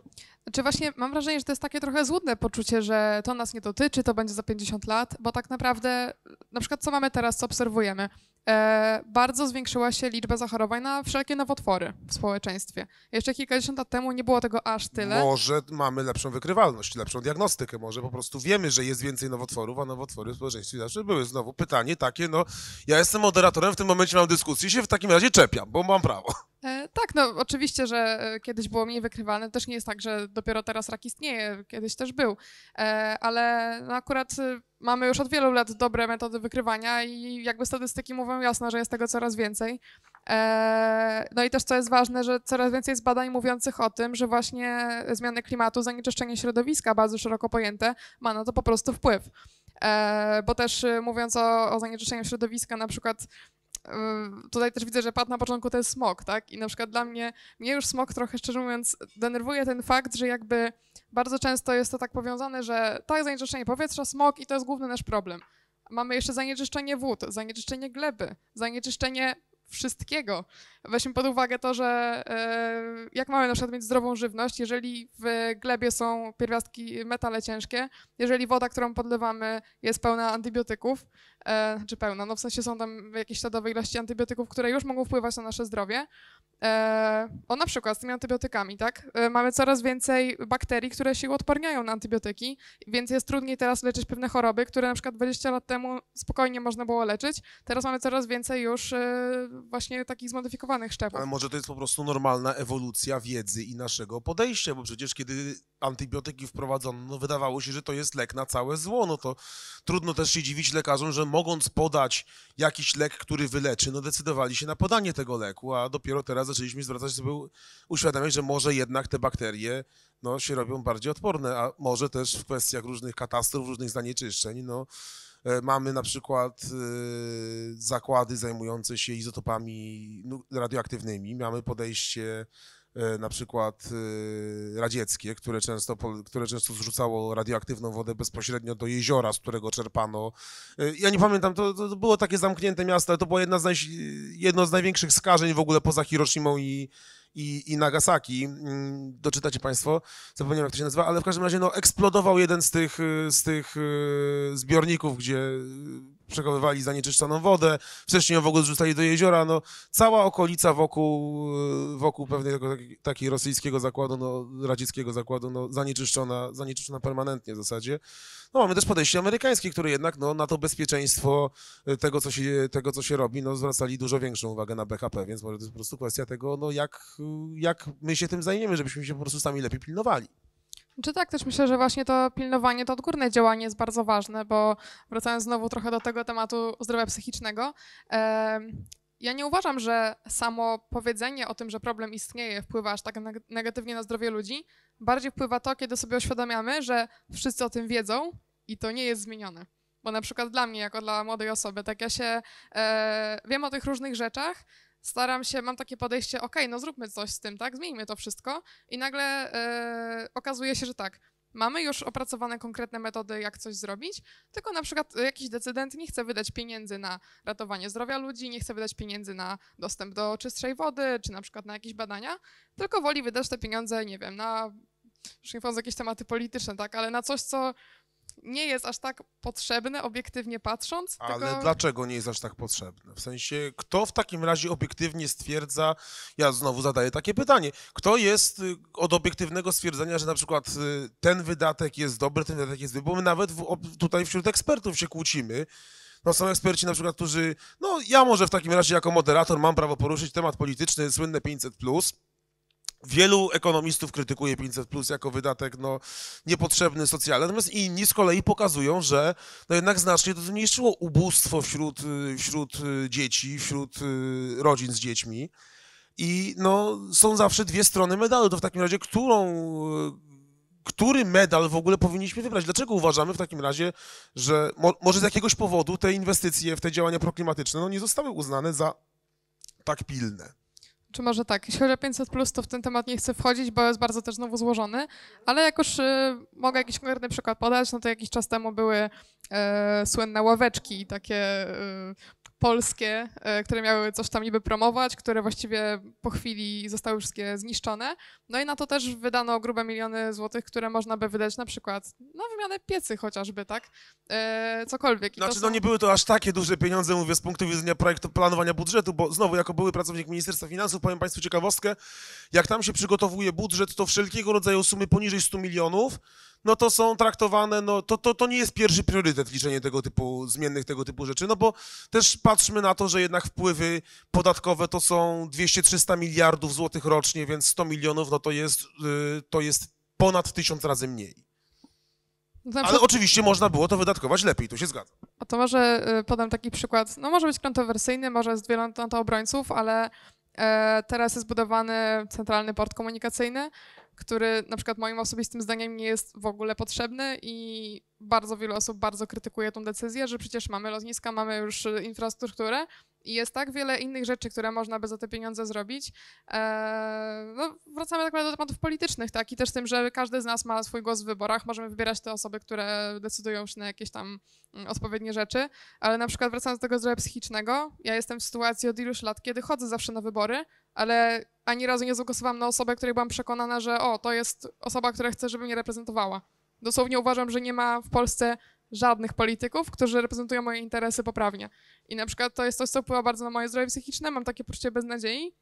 Czy właśnie mam wrażenie, że to jest takie trochę złudne poczucie, że to nas nie dotyczy, to będzie za 50 lat, bo tak naprawdę, na przykład co mamy teraz, co obserwujemy? E, bardzo zwiększyła się liczba zachorowań na wszelkie nowotwory w społeczeństwie. Jeszcze kilkadziesiąt lat temu nie było tego aż tyle. Może mamy lepszą wykrywalność, lepszą diagnostykę, może po prostu wiemy, że jest więcej nowotworów, a nowotwory w społeczeństwie zawsze były. Znowu pytanie takie, no ja jestem moderatorem, w tym momencie mam dyskusję i się w takim razie czepiam, bo mam prawo. E, tak, no oczywiście, że e, kiedyś było mniej wykrywane. Też nie jest tak, że dopiero teraz rak istnieje, kiedyś też był. E, ale no, akurat y, mamy już od wielu lat dobre metody wykrywania i jakby statystyki mówią jasno, że jest tego coraz więcej. No i też co jest ważne, że coraz więcej jest badań mówiących o tym, że właśnie zmiany klimatu, zanieczyszczenie środowiska, bardzo szeroko pojęte, ma na to po prostu wpływ bo też y, mówiąc o, o zanieczyszczeniu środowiska, na przykład Y, tutaj też widzę, że padł na początku ten smog, tak? I na przykład dla mnie, mnie już smog trochę szczerze mówiąc denerwuje ten fakt, że jakby bardzo często jest to tak powiązane, że tak, zanieczyszczenie powietrza, smog i to jest główny nasz problem. Mamy jeszcze zanieczyszczenie wód, zanieczyszczenie gleby, zanieczyszczenie wszystkiego. Weźmy pod uwagę to, że e, jak mamy na przykład mieć zdrową żywność, jeżeli w glebie są pierwiastki, metale ciężkie, jeżeli woda, którą podlewamy jest pełna antybiotyków, e, czy znaczy pełna, no w sensie są tam jakieś śladowe ilości antybiotyków, które już mogą wpływać na nasze zdrowie, e, o na przykład z tymi antybiotykami, tak? Mamy coraz więcej bakterii, które się odporniają na antybiotyki, więc jest trudniej teraz leczyć pewne choroby, które na przykład 20 lat temu spokojnie można było leczyć. Teraz mamy coraz więcej już właśnie takich zmodyfikowanych szczepów. Ale może to jest po prostu normalna ewolucja wiedzy i naszego podejścia, bo przecież kiedy antybiotyki wprowadzono, no wydawało się, że to jest lek na całe zło, no to trudno też się dziwić lekarzom, że mogąc podać jakiś lek, który wyleczy, no decydowali się na podanie tego leku, a dopiero teraz zaczęliśmy zwracać sobie, uświadamiać, że może jednak te bakterie no, się robią bardziej odporne, a może też w kwestiach różnych katastrof, różnych zanieczyszczeń, no E, mamy na przykład e, zakłady zajmujące się izotopami no, radioaktywnymi. Mamy podejście e, na przykład radzieckie, które często, które często zrzucało radioaktywną wodę bezpośrednio do jeziora, z którego czerpano. Ja nie pamiętam, to, to było takie zamknięte miasto, ale to było jedna z jedno z największych skażeń w ogóle poza Hiroshimą i, i, i Nagasaki. Mm, doczytacie Państwo, zapomniałem jak to się nazywa, ale w każdym razie no, eksplodował jeden z tych, y, z tych y, zbiorników, gdzie y, przechowywali zanieczyszczoną wodę, wcześniej ją w ogóle zrzucali do jeziora, no cała okolica wokół, wokół pewnego takiego rosyjskiego zakładu, no radzieckiego zakładu, no zanieczyszczona, zanieczyszczona permanentnie w zasadzie. No mamy też podejście amerykańskie, które jednak no, na to bezpieczeństwo tego co, się, tego, co się robi, no zwracali dużo większą uwagę na BHP, więc może to jest po prostu kwestia tego, no jak jak my się tym zajmiemy, żebyśmy się po prostu sami lepiej pilnowali. Czy tak, też myślę, że właśnie to pilnowanie, to odgórne działanie jest bardzo ważne, bo wracając znowu trochę do tego tematu zdrowia psychicznego, e, ja nie uważam, że samo powiedzenie o tym, że problem istnieje, wpływa aż tak negatywnie na zdrowie ludzi. Bardziej wpływa to, kiedy sobie uświadamiamy, że wszyscy o tym wiedzą i to nie jest zmienione. Bo na przykład dla mnie, jako dla młodej osoby, tak ja się e, wiem o tych różnych rzeczach, staram się, mam takie podejście, ok, no zróbmy coś z tym, tak, zmieńmy to wszystko i nagle yy, okazuje się, że tak, mamy już opracowane konkretne metody, jak coś zrobić, tylko na przykład e, jakiś decydent nie chce wydać pieniędzy na ratowanie zdrowia ludzi, nie chce wydać pieniędzy na dostęp do czystszej wody, czy na przykład na jakieś badania, tylko woli wydać te pieniądze, nie wiem, na już nie wchodzę jakieś tematy polityczne, tak, ale na coś, co nie jest aż tak potrzebne, obiektywnie patrząc. Ale tylko... dlaczego nie jest aż tak potrzebne? W sensie, kto w takim razie obiektywnie stwierdza, ja znowu zadaję takie pytanie, kto jest y, od obiektywnego stwierdzenia, że na przykład y, ten wydatek jest dobry, ten wydatek jest zły, bo my nawet w, tutaj wśród ekspertów się kłócimy, no są eksperci na przykład, którzy, no ja może w takim razie jako moderator mam prawo poruszyć temat polityczny, słynne 500+, plus, Wielu ekonomistów krytykuje 500 plus jako wydatek no, niepotrzebny socjalny, natomiast inni z kolei pokazują, że no jednak znacznie to zmniejszyło ubóstwo wśród, y, wśród y, dzieci, wśród y, rodzin z dziećmi. I no, są zawsze dwie strony medalu. To w takim razie, którą, który medal w ogóle powinniśmy wybrać? Dlaczego uważamy w takim razie, że mo, może z jakiegoś powodu te inwestycje w te działania proklimatyczne no, nie zostały uznane za tak pilne? czy może tak, jeśli chodzi o 500, plus, to w ten temat nie chcę wchodzić, bo jest bardzo też znowu złożony, ale jak już y, mogę jakiś konkretny przykład podać, no to jakiś czas temu były y, słynne ławeczki, takie y, polskie, e, które miały coś tam niby promować, które właściwie po chwili zostały wszystkie zniszczone. No i na to też wydano grube miliony złotych, które można by wydać na przykład na wymianę piecy chociażby, tak? E, cokolwiek. I znaczy, są... no nie były to aż takie duże pieniądze, mówię, z punktu widzenia projektu planowania budżetu, bo znowu, jako były pracownik Ministerstwa Finansów, powiem Państwu ciekawostkę, jak tam się przygotowuje budżet, to wszelkiego rodzaju sumy poniżej 100 milionów no to są traktowane, no to, to, to nie jest pierwszy priorytet liczenie tego typu, zmiennych tego typu rzeczy, no bo też patrzmy na to, że jednak wpływy podatkowe to są 200-300 miliardów złotych rocznie, więc 100 milionów, no to jest, y, to jest ponad tysiąc razy mniej. Przykład... Znaczy ale oczywiście można było to wydatkować lepiej, tu się zgadzam. A to może y, podam taki przykład, no może być kontrowersyjny, może z wielu na to obrońców, ale e, teraz jest budowany centralny port komunikacyjny który na przykład moim osobistym zdaniem nie jest w ogóle potrzebny i bardzo wiele osób bardzo krytykuje tą decyzję, że przecież mamy lotniska, mamy już infrastrukturę i jest tak wiele innych rzeczy, które można by za te pieniądze zrobić. E, no, wracamy tak naprawdę do tematów politycznych, tak, i też tym, że każdy z nas ma swój głos w wyborach, możemy wybierać te osoby, które decydują się na jakieś tam mm, odpowiednie rzeczy, ale na przykład wracając do tego zdrowia psychicznego, ja jestem w sytuacji od iluś lat, kiedy chodzę zawsze na wybory, ale ani razu nie zagłosowałam na osobę, której byłam przekonana, że o, to jest osoba, która chce, żeby mnie reprezentowała. Dosłownie uważam, że nie ma w Polsce żadnych polityków, którzy reprezentują moje interesy poprawnie. I na przykład to jest coś, co wpływa bardzo na moje zdrowie psychiczne, mam takie poczucie beznadziei,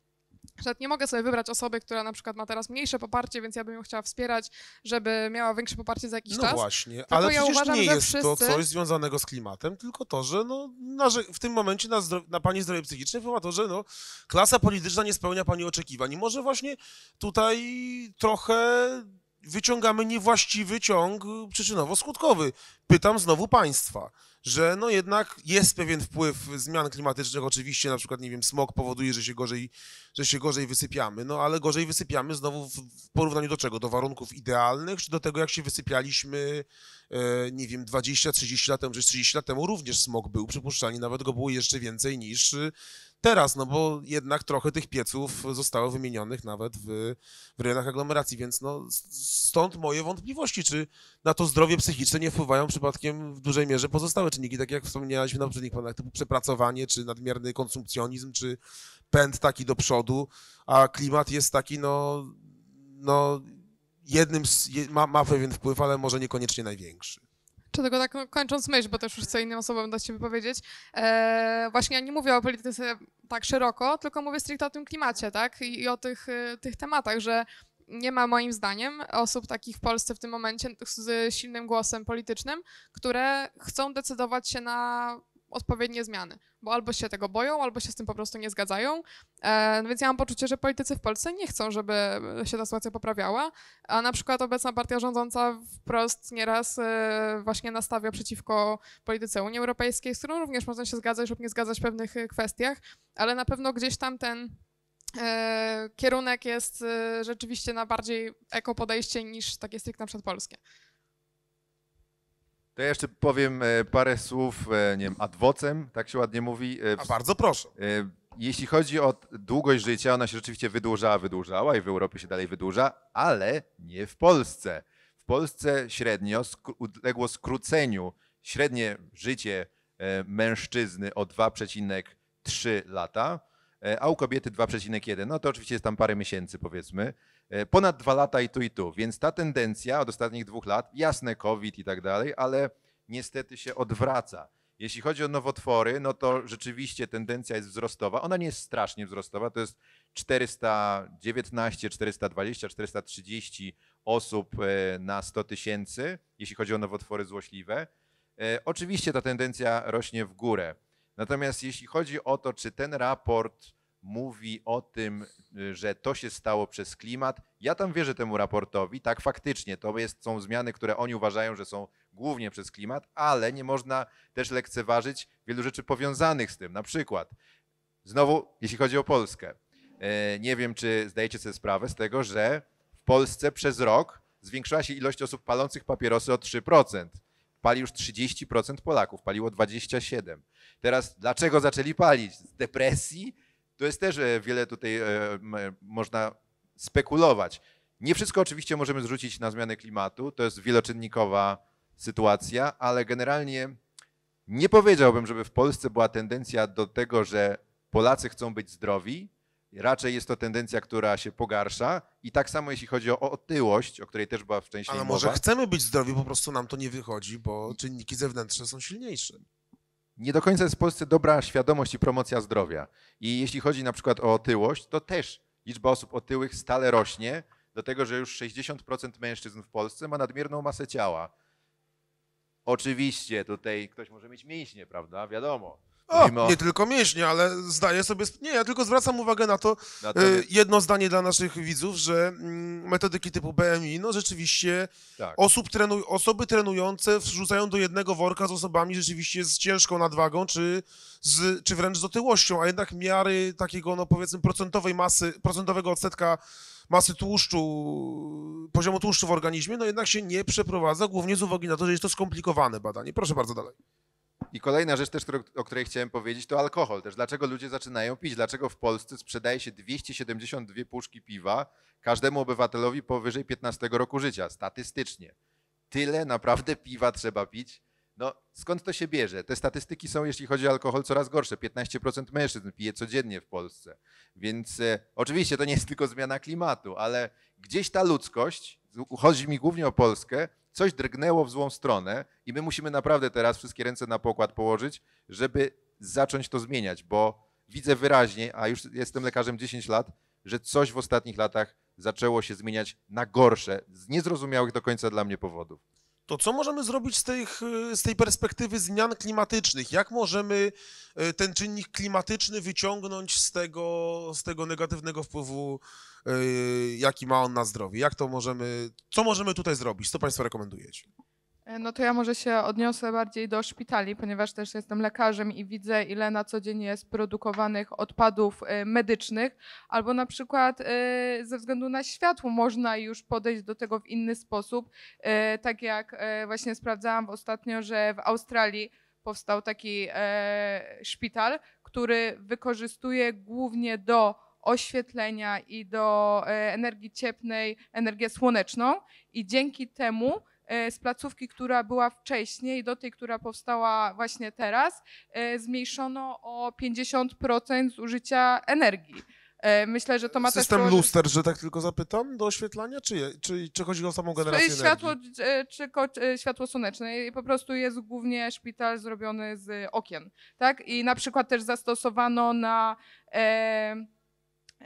że nie mogę sobie wybrać osoby, która na przykład ma teraz mniejsze poparcie, więc ja bym ją chciała wspierać, żeby miała większe poparcie za jakiś no czas. No właśnie, tylko ale ja uważam, nie jest wszyscy... to coś związanego z klimatem, tylko to, że no, na, w tym momencie na, na pani zdrowie psychiczne wpływa to, że no, klasa polityczna nie spełnia pani oczekiwań. I może właśnie tutaj trochę wyciągamy niewłaściwy ciąg przyczynowo-skutkowy. Pytam znowu państwa że no jednak jest pewien wpływ zmian klimatycznych. Oczywiście na przykład, nie wiem, smog powoduje, że się gorzej, że się gorzej wysypiamy, no ale gorzej wysypiamy znowu w porównaniu do czego? Do warunków idealnych, czy do tego, jak się wysypialiśmy, e, nie wiem, 20-30 lat temu, czy 30 lat temu również smog był, przypuszczalnie nawet go było jeszcze więcej niż y, teraz, no bo jednak trochę tych pieców zostało wymienionych nawet w, w rejonach aglomeracji, więc no stąd moje wątpliwości, czy na to zdrowie psychiczne nie wpływają przypadkiem w dużej mierze pozostałe czynniki, tak jak wspomnieliśmy na poprzednich panelach, typu przepracowanie, czy nadmierny konsumpcjonizm, czy pęd taki do przodu, a klimat jest taki, no, no jednym z, ma, ma pewien wpływ, ale może niekoniecznie największy. Czy tego tak no, kończąc myśl, bo też już chcę innym osobom dać się wypowiedzieć. E, właśnie ja nie mówię o polityce tak szeroko, tylko mówię stricte o tym klimacie, tak? I, i o tych, e, tych tematach, że nie ma moim zdaniem osób takich w Polsce w tym momencie z silnym głosem politycznym, które chcą decydować się na odpowiednie zmiany, bo albo się tego boją, albo się z tym po prostu nie zgadzają. E, no więc ja mam poczucie, że politycy w Polsce nie chcą, żeby się ta sytuacja poprawiała, a na przykład obecna partia rządząca wprost nieraz e, właśnie nastawia przeciwko polityce Unii Europejskiej, z którą również można się zgadzać lub nie zgadzać w pewnych e, kwestiach, ale na pewno gdzieś tam ten E, kierunek jest e, rzeczywiście na bardziej eko podejście niż takie stricte na przykład polskie. To ja jeszcze powiem e, parę słów, nie wiem, adwocem, tak się ładnie mówi. A bardzo proszę. Jeśli chodzi o długość życia, ona się rzeczywiście wydłużała, wydłużała i w Europie się dalej wydłuża, ale nie w Polsce. W Polsce średnio uległo skróceniu średnie życie mężczyzny o 2,3 lata E, a u kobiety 2,1. No to oczywiście jest tam parę miesięcy powiedzmy. E, ponad dwa lata i tu i tu, więc ta tendencja od ostatnich dwóch lat, jasne COVID i tak dalej, ale niestety się odwraca. Jeśli chodzi o nowotwory, no to rzeczywiście tendencja jest wzrostowa. Ona nie jest strasznie wzrostowa, to jest 419, 420, 430 osób e, na 100 tysięcy, jeśli chodzi o nowotwory złośliwe. Oczywiście ta tendencja rośnie w górę. Natomiast jeśli chodzi o to, czy ten raport mówi o tym, y, że to się stało przez klimat, ja tam wierzę temu raportowi. Tak, faktycznie to jest, są zmiany, które oni uważają, że są głównie przez klimat, ale nie można też lekceważyć wielu rzeczy powiązanych z tym. Na przykład, znowu, jeśli chodzi o Polskę, y, nie wiem, czy zdajecie sobie sprawę z tego, że w Polsce przez rok zwiększyła się ilość osób palących papierosy o 3% pali już 30% Polaków, paliło 27%. Teraz dlaczego zaczęli palić? Z depresji? To jest też e, wiele tutaj e, e, można spekulować. Nie wszystko oczywiście możemy zrzucić na zmianę klimatu, to jest wieloczynnikowa sytuacja, ale generalnie nie powiedziałbym, żeby w Polsce była tendencja do tego, że Polacy chcą być zdrowi, Raczej jest to tendencja, która się pogarsza i tak samo jeśli chodzi o otyłość, o której też była wcześniej Ale mowa. może chcemy być zdrowi, po prostu nam to nie wychodzi, bo czynniki zewnętrzne są silniejsze. Nie do końca jest w Polsce dobra świadomość i promocja zdrowia. I jeśli chodzi na przykład o otyłość, to też liczba osób otyłych stale rośnie, do tego, że już 60% mężczyzn w Polsce ma nadmierną masę ciała. Oczywiście tutaj ktoś może mieć mięśnie, prawda? Wiadomo o, nie tylko mięśnie, ale zdaję sobie. Nie, ja tylko zwracam uwagę na to. Na to e, jedno zdanie dla naszych widzów, że mm, metodyki typu BMI, no rzeczywiście tak. osób osoby trenujące wrzucają do jednego worka z osobami rzeczywiście z ciężką nadwagą, czy, z, czy wręcz z otyłością, a jednak miary takiego, no powiedzmy, procentowej masy, procentowego odsetka masy tłuszczu, poziomu tłuszczu w organizmie, no jednak się nie przeprowadza, głównie z uwagi na to, że jest to skomplikowane badanie. Proszę bardzo dalej. I kolejna rzecz też, o której chciałem powiedzieć, to alkohol. Też dlaczego ludzie zaczynają pić? Dlaczego w Polsce sprzedaje się 272 puszki piwa każdemu obywatelowi powyżej 15 roku życia? Statystycznie. Tyle naprawdę piwa trzeba pić. No, skąd to się bierze? Te statystyki są, jeśli chodzi o alkohol, coraz gorsze. 15% mężczyzn pije codziennie w Polsce. Więc e, oczywiście to nie jest tylko zmiana klimatu, ale gdzieś ta ludzkość, chodzi mi głównie o Polskę, coś drgnęło w złą stronę i my musimy naprawdę teraz wszystkie ręce na pokład położyć, żeby zacząć to zmieniać, bo widzę wyraźnie, a już jestem lekarzem 10 lat, że coś w ostatnich latach zaczęło się zmieniać na gorsze z niezrozumiałych do końca dla mnie powodów to co możemy zrobić z, tych, z tej perspektywy zmian klimatycznych? Jak możemy e, ten czynnik klimatyczny wyciągnąć z tego, z tego negatywnego wpływu, e, jaki ma on na zdrowie? Jak to możemy, co możemy tutaj zrobić? Co Państwo rekomendujecie? E, no to ja może się odniosę bardziej do szpitali, ponieważ też jestem lekarzem i widzę, ile na co dzień jest produkowanych odpadów e, medycznych, albo na przykład e, ze względu na światło można już podejść do tego w inny sposób. Tak jak właśnie sprawdzałam ostatnio, że w Australii powstał taki szpital, który wykorzystuje głównie do oświetlenia i do energii cieplnej energię słoneczną i dzięki temu E, z placówki, która była wcześniej do tej, która powstała właśnie teraz, e, zmniejszono o 50% zużycia energii. E, myślę, że to ma System też... System luster, że tak tylko zapytam, do oświetlania, czy, je, czy, czy chodzi o samą generację energii? światło, Czy, czy światło słoneczne i po prostu jest głównie szpital zrobiony z okien, tak? I na przykład też zastosowano na... E,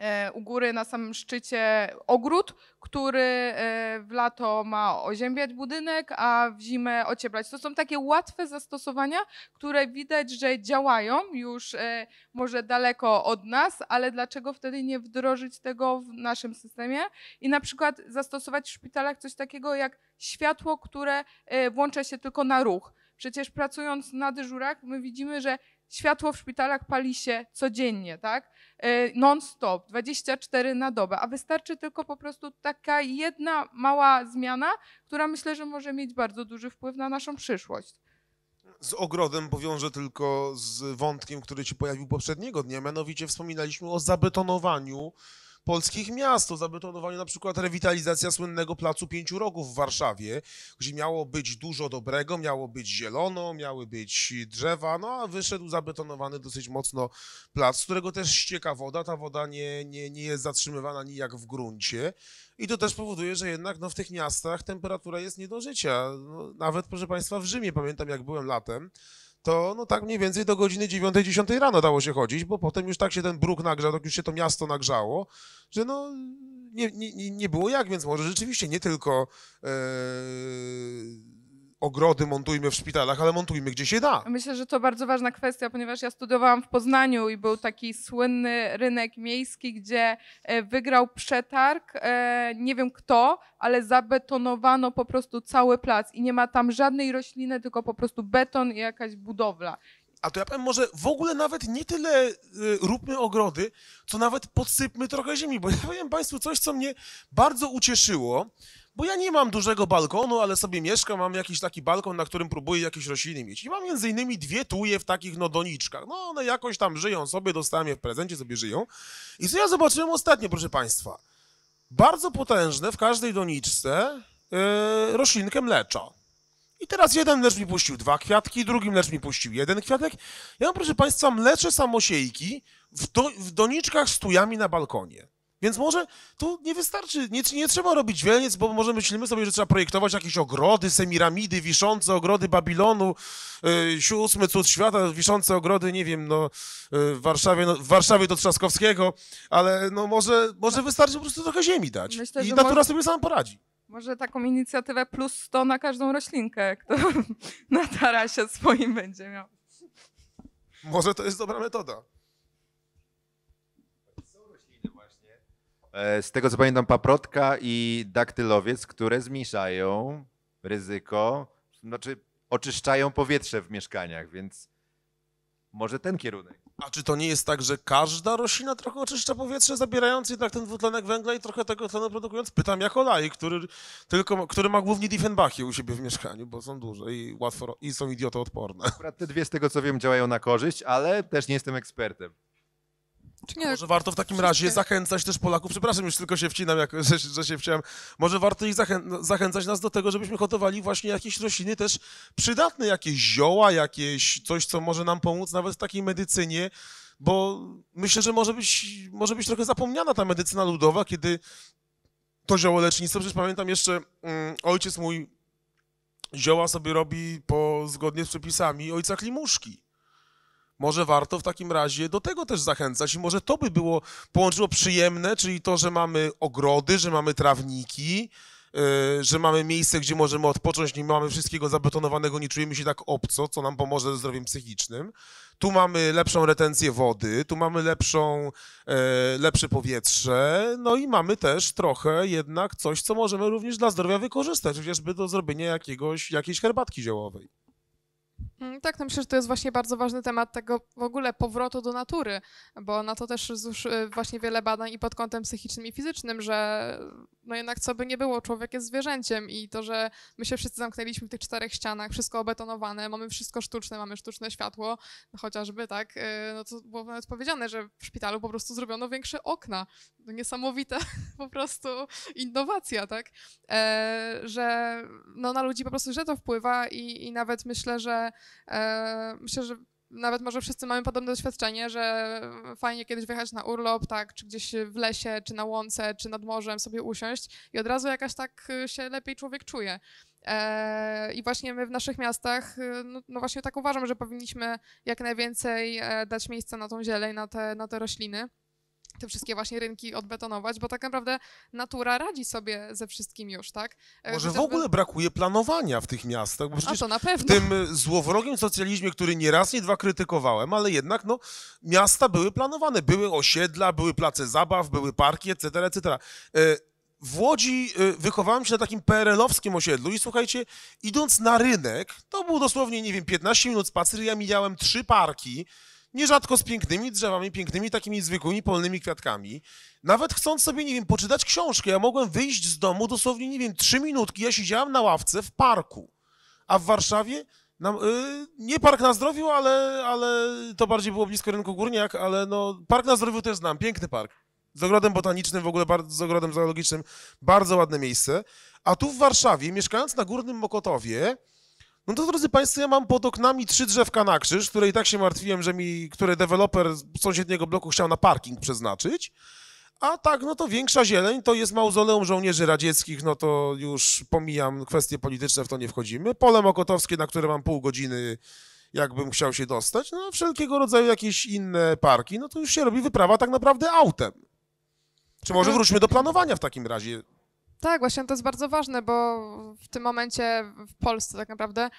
E, u góry na samym szczycie ogród, który e, w lato ma oziębiać budynek, a w zimę ocieplać. To są takie łatwe zastosowania, które widać, że działają już e, może daleko od nas, ale dlaczego wtedy nie wdrożyć tego w naszym systemie i na przykład zastosować w szpitalach coś takiego jak światło, które włącza się tylko na ruch. Przecież pracując na dyżurach, my widzimy, że światło w szpitalach pali się codziennie, tak? E, non-stop, 24 na dobę, a wystarczy tylko po prostu taka jedna mała zmiana, która myślę, że może mieć bardzo duży wpływ na naszą przyszłość. Z ogrodem powiążę tylko z wątkiem, który się pojawił poprzedniego dnia, mianowicie wspominaliśmy o zabetonowaniu polskich miast. To zabetonowanie na przykład rewitalizacja słynnego Placu Pięciu Rogów w Warszawie, gdzie miało być dużo dobrego, miało być zielono, miały być drzewa, no a wyszedł zabetonowany dosyć mocno plac, z którego też ścieka woda. Ta woda nie, nie, nie jest zatrzymywana nijak w gruncie. I to też powoduje, że jednak no, w tych miastach temperatura jest nie do życia. No, nawet, proszę Państwa, w Rzymie, pamiętam jak byłem latem, to no tak mniej więcej do godziny 9-10 rano dało się chodzić, bo potem już tak się ten bruk nagrzał, tak już się to miasto nagrzało, że no nie, nie, nie było jak, więc może rzeczywiście nie tylko... Yy ogrody montujmy w szpitalach, ale montujmy gdzie się da. Myślę, że to bardzo ważna kwestia, ponieważ ja studiowałam w Poznaniu i był taki słynny rynek miejski, gdzie e, wygrał przetarg, e, nie wiem kto, ale zabetonowano po prostu cały plac i nie ma tam żadnej rośliny, tylko po prostu beton i jakaś budowla. A to ja powiem, może w ogóle nawet nie tyle e, róbmy ogrody, co nawet podsypmy trochę ziemi, bo ja powiem Państwu coś, co mnie bardzo ucieszyło. Bo ja nie mam dużego balkonu, ale sobie mieszkam, mam jakiś taki balkon, na którym próbuję jakieś rośliny mieć. I mam między innymi dwie tuje w takich no doniczkach. No one jakoś tam żyją sobie, dostałem je w prezencie, sobie żyją. I co ja zobaczyłem ostatnio, proszę państwa? Bardzo potężne w każdej doniczce yy, roślinkę mlecza. I teraz jeden mlecz mi puścił dwa kwiatki, drugi mlecz mi puścił jeden kwiatek. Ja mam, proszę Państwa, mlecze samosiejki w, do, w doniczkach z tujami na balkonie. Więc może tu nie wystarczy, nie, nie trzeba robić wielniec, bo może myślimy sobie, że trzeba projektować jakieś ogrody, semiramidy, wiszące ogrody Babilonu, y, siódmy cud świata, wiszące ogrody, nie wiem, no, y, w, Warszawie, no, w Warszawie do Trzaskowskiego, ale no może, może wystarczy po prostu trochę ziemi dać Myślę, i natura może... sobie sama poradzi. Może taką inicjatywę plus 100 na każdą roślinkę, kto na tarasie swoim będzie miał. Może to jest dobra metoda. E, z tego co pamiętam, paprotka i daktylowiec, które zmniejszają ryzyko, znaczy oczyszczają powietrze w mieszkaniach, więc może ten kierunek. A czy to nie jest tak, że każda roślina trochę oczyszcza powietrze, zabierając jednak ten dwutlenek węgla i trochę tego tlenu produkując? Pytam jako laik, który, tylko, który ma głównie Diefenbachie u siebie w mieszkaniu, bo są duże i łatwo i są idiotoodporne. Akurat te dwie z tego co wiem działają na korzyść, ale też nie jestem ekspertem. Nie. Może warto w takim razie zachęcać też Polaków, przepraszam, już tylko się wcinam, jak, że, że się wciąłem, może warto ich zachę, no, zachęcać nas do tego, żebyśmy hodowali właśnie jakieś rośliny też przydatne, jakieś zioła, jakieś coś, co może nam pomóc nawet w takiej medycynie, bo myślę, że może być, może być trochę zapomniana ta medycyna ludowa, kiedy to zioło lecznictwo, przecież pamiętam jeszcze mm, ojciec mój zioła sobie robi po, zgodnie z przepisami ojca Klimuszki może warto w takim razie do tego też zachęcać i może to by było, połączyło przyjemne, czyli to, że mamy ogrody, że mamy trawniki, yy, że mamy miejsce, gdzie możemy odpocząć, nie mamy wszystkiego zabetonowanego, nie czujemy się tak obco, co nam pomoże ze zdrowiem psychicznym. Tu mamy lepszą retencję wody, tu mamy lepszą, yy, lepsze powietrze, no i mamy też trochę jednak coś, co możemy również dla zdrowia wykorzystać, chociażby do zrobienia jakiegoś, jakiejś herbatki ziołowej. Mm, tak, no myślę, że to jest właśnie bardzo ważny temat tego w ogóle powrotu do natury, bo na to też już e, właśnie wiele badań i pod kątem psychicznym i fizycznym, że no jednak co by nie było, człowiek jest zwierzęciem i to, że my się wszyscy zamknęliśmy w tych czterech ścianach, wszystko obetonowane, mamy wszystko sztuczne, mamy sztuczne światło, no chociażby, tak, y, no to było nawet powiedziane, że w szpitalu po prostu zrobiono większe okna. No niesamowita po prostu innowacja, tak, e, że no na ludzi po prostu źle to wpływa i, i nawet myślę, że e, myślę, że nawet może wszyscy mamy podobne doświadczenie, że fajnie kiedyś wyjechać na urlop, tak, czy gdzieś w lesie, czy na łące, czy nad morzem sobie usiąść i od razu jakaś tak się lepiej człowiek czuje. E, I właśnie my w naszych miastach, e, no, no, właśnie tak uważam, że powinniśmy jak najwięcej e, dać miejsca na tą zieleń, na te, na te rośliny te wszystkie właśnie rynki odbetonować, bo tak naprawdę natura radzi sobie ze wszystkim już, tak? E, Może Chociażby... w ogóle brakuje planowania w tych miastach, bo przecież A to na pewno. w tym e, złowrogim socjalizmie, który nie raz, nie dwa krytykowałem, ale jednak no, miasta były planowane, były osiedla, były place zabaw, były parki, etc., etc., e, w Łodzi wychowałem się na takim PRL-owskim osiedlu i słuchajcie, idąc na rynek, to był dosłownie, nie wiem, 15 minut spacer, ja mijałem trzy parki, nierzadko z pięknymi drzewami, pięknymi takimi zwykłymi polnymi kwiatkami. Nawet chcąc sobie, nie wiem, poczytać książkę, ja mogłem wyjść z domu dosłownie, nie wiem, trzy minutki, ja siedziałem na ławce w parku, a w Warszawie, na, y, nie Park na Zdrowiu, ale, ale to bardziej było blisko Rynku Górniak, ale no, Park na Zdrowiu też znam, piękny park. Z ogrodem botanicznym, w ogóle z ogrodem zoologicznym, bardzo ładne miejsce. A tu w Warszawie, mieszkając na Górnym Mokotowie, no to drodzy Państwo, ja mam pod oknami trzy drzewka na krzyż, które i tak się martwiłem, że mi, które deweloper z sąsiedniego bloku chciał na parking przeznaczyć. A tak, no to większa zieleń to jest mauzoleum żołnierzy radzieckich, no to już pomijam kwestie polityczne, w to nie wchodzimy. Pole Mokotowskie, na które mam pół godziny, jakbym chciał się dostać. No wszelkiego rodzaju jakieś inne parki, no to już się robi wyprawa tak naprawdę autem. Czy może no. wróćmy do planowania w takim razie tak, właśnie to jest bardzo ważne, bo w tym momencie w Polsce tak naprawdę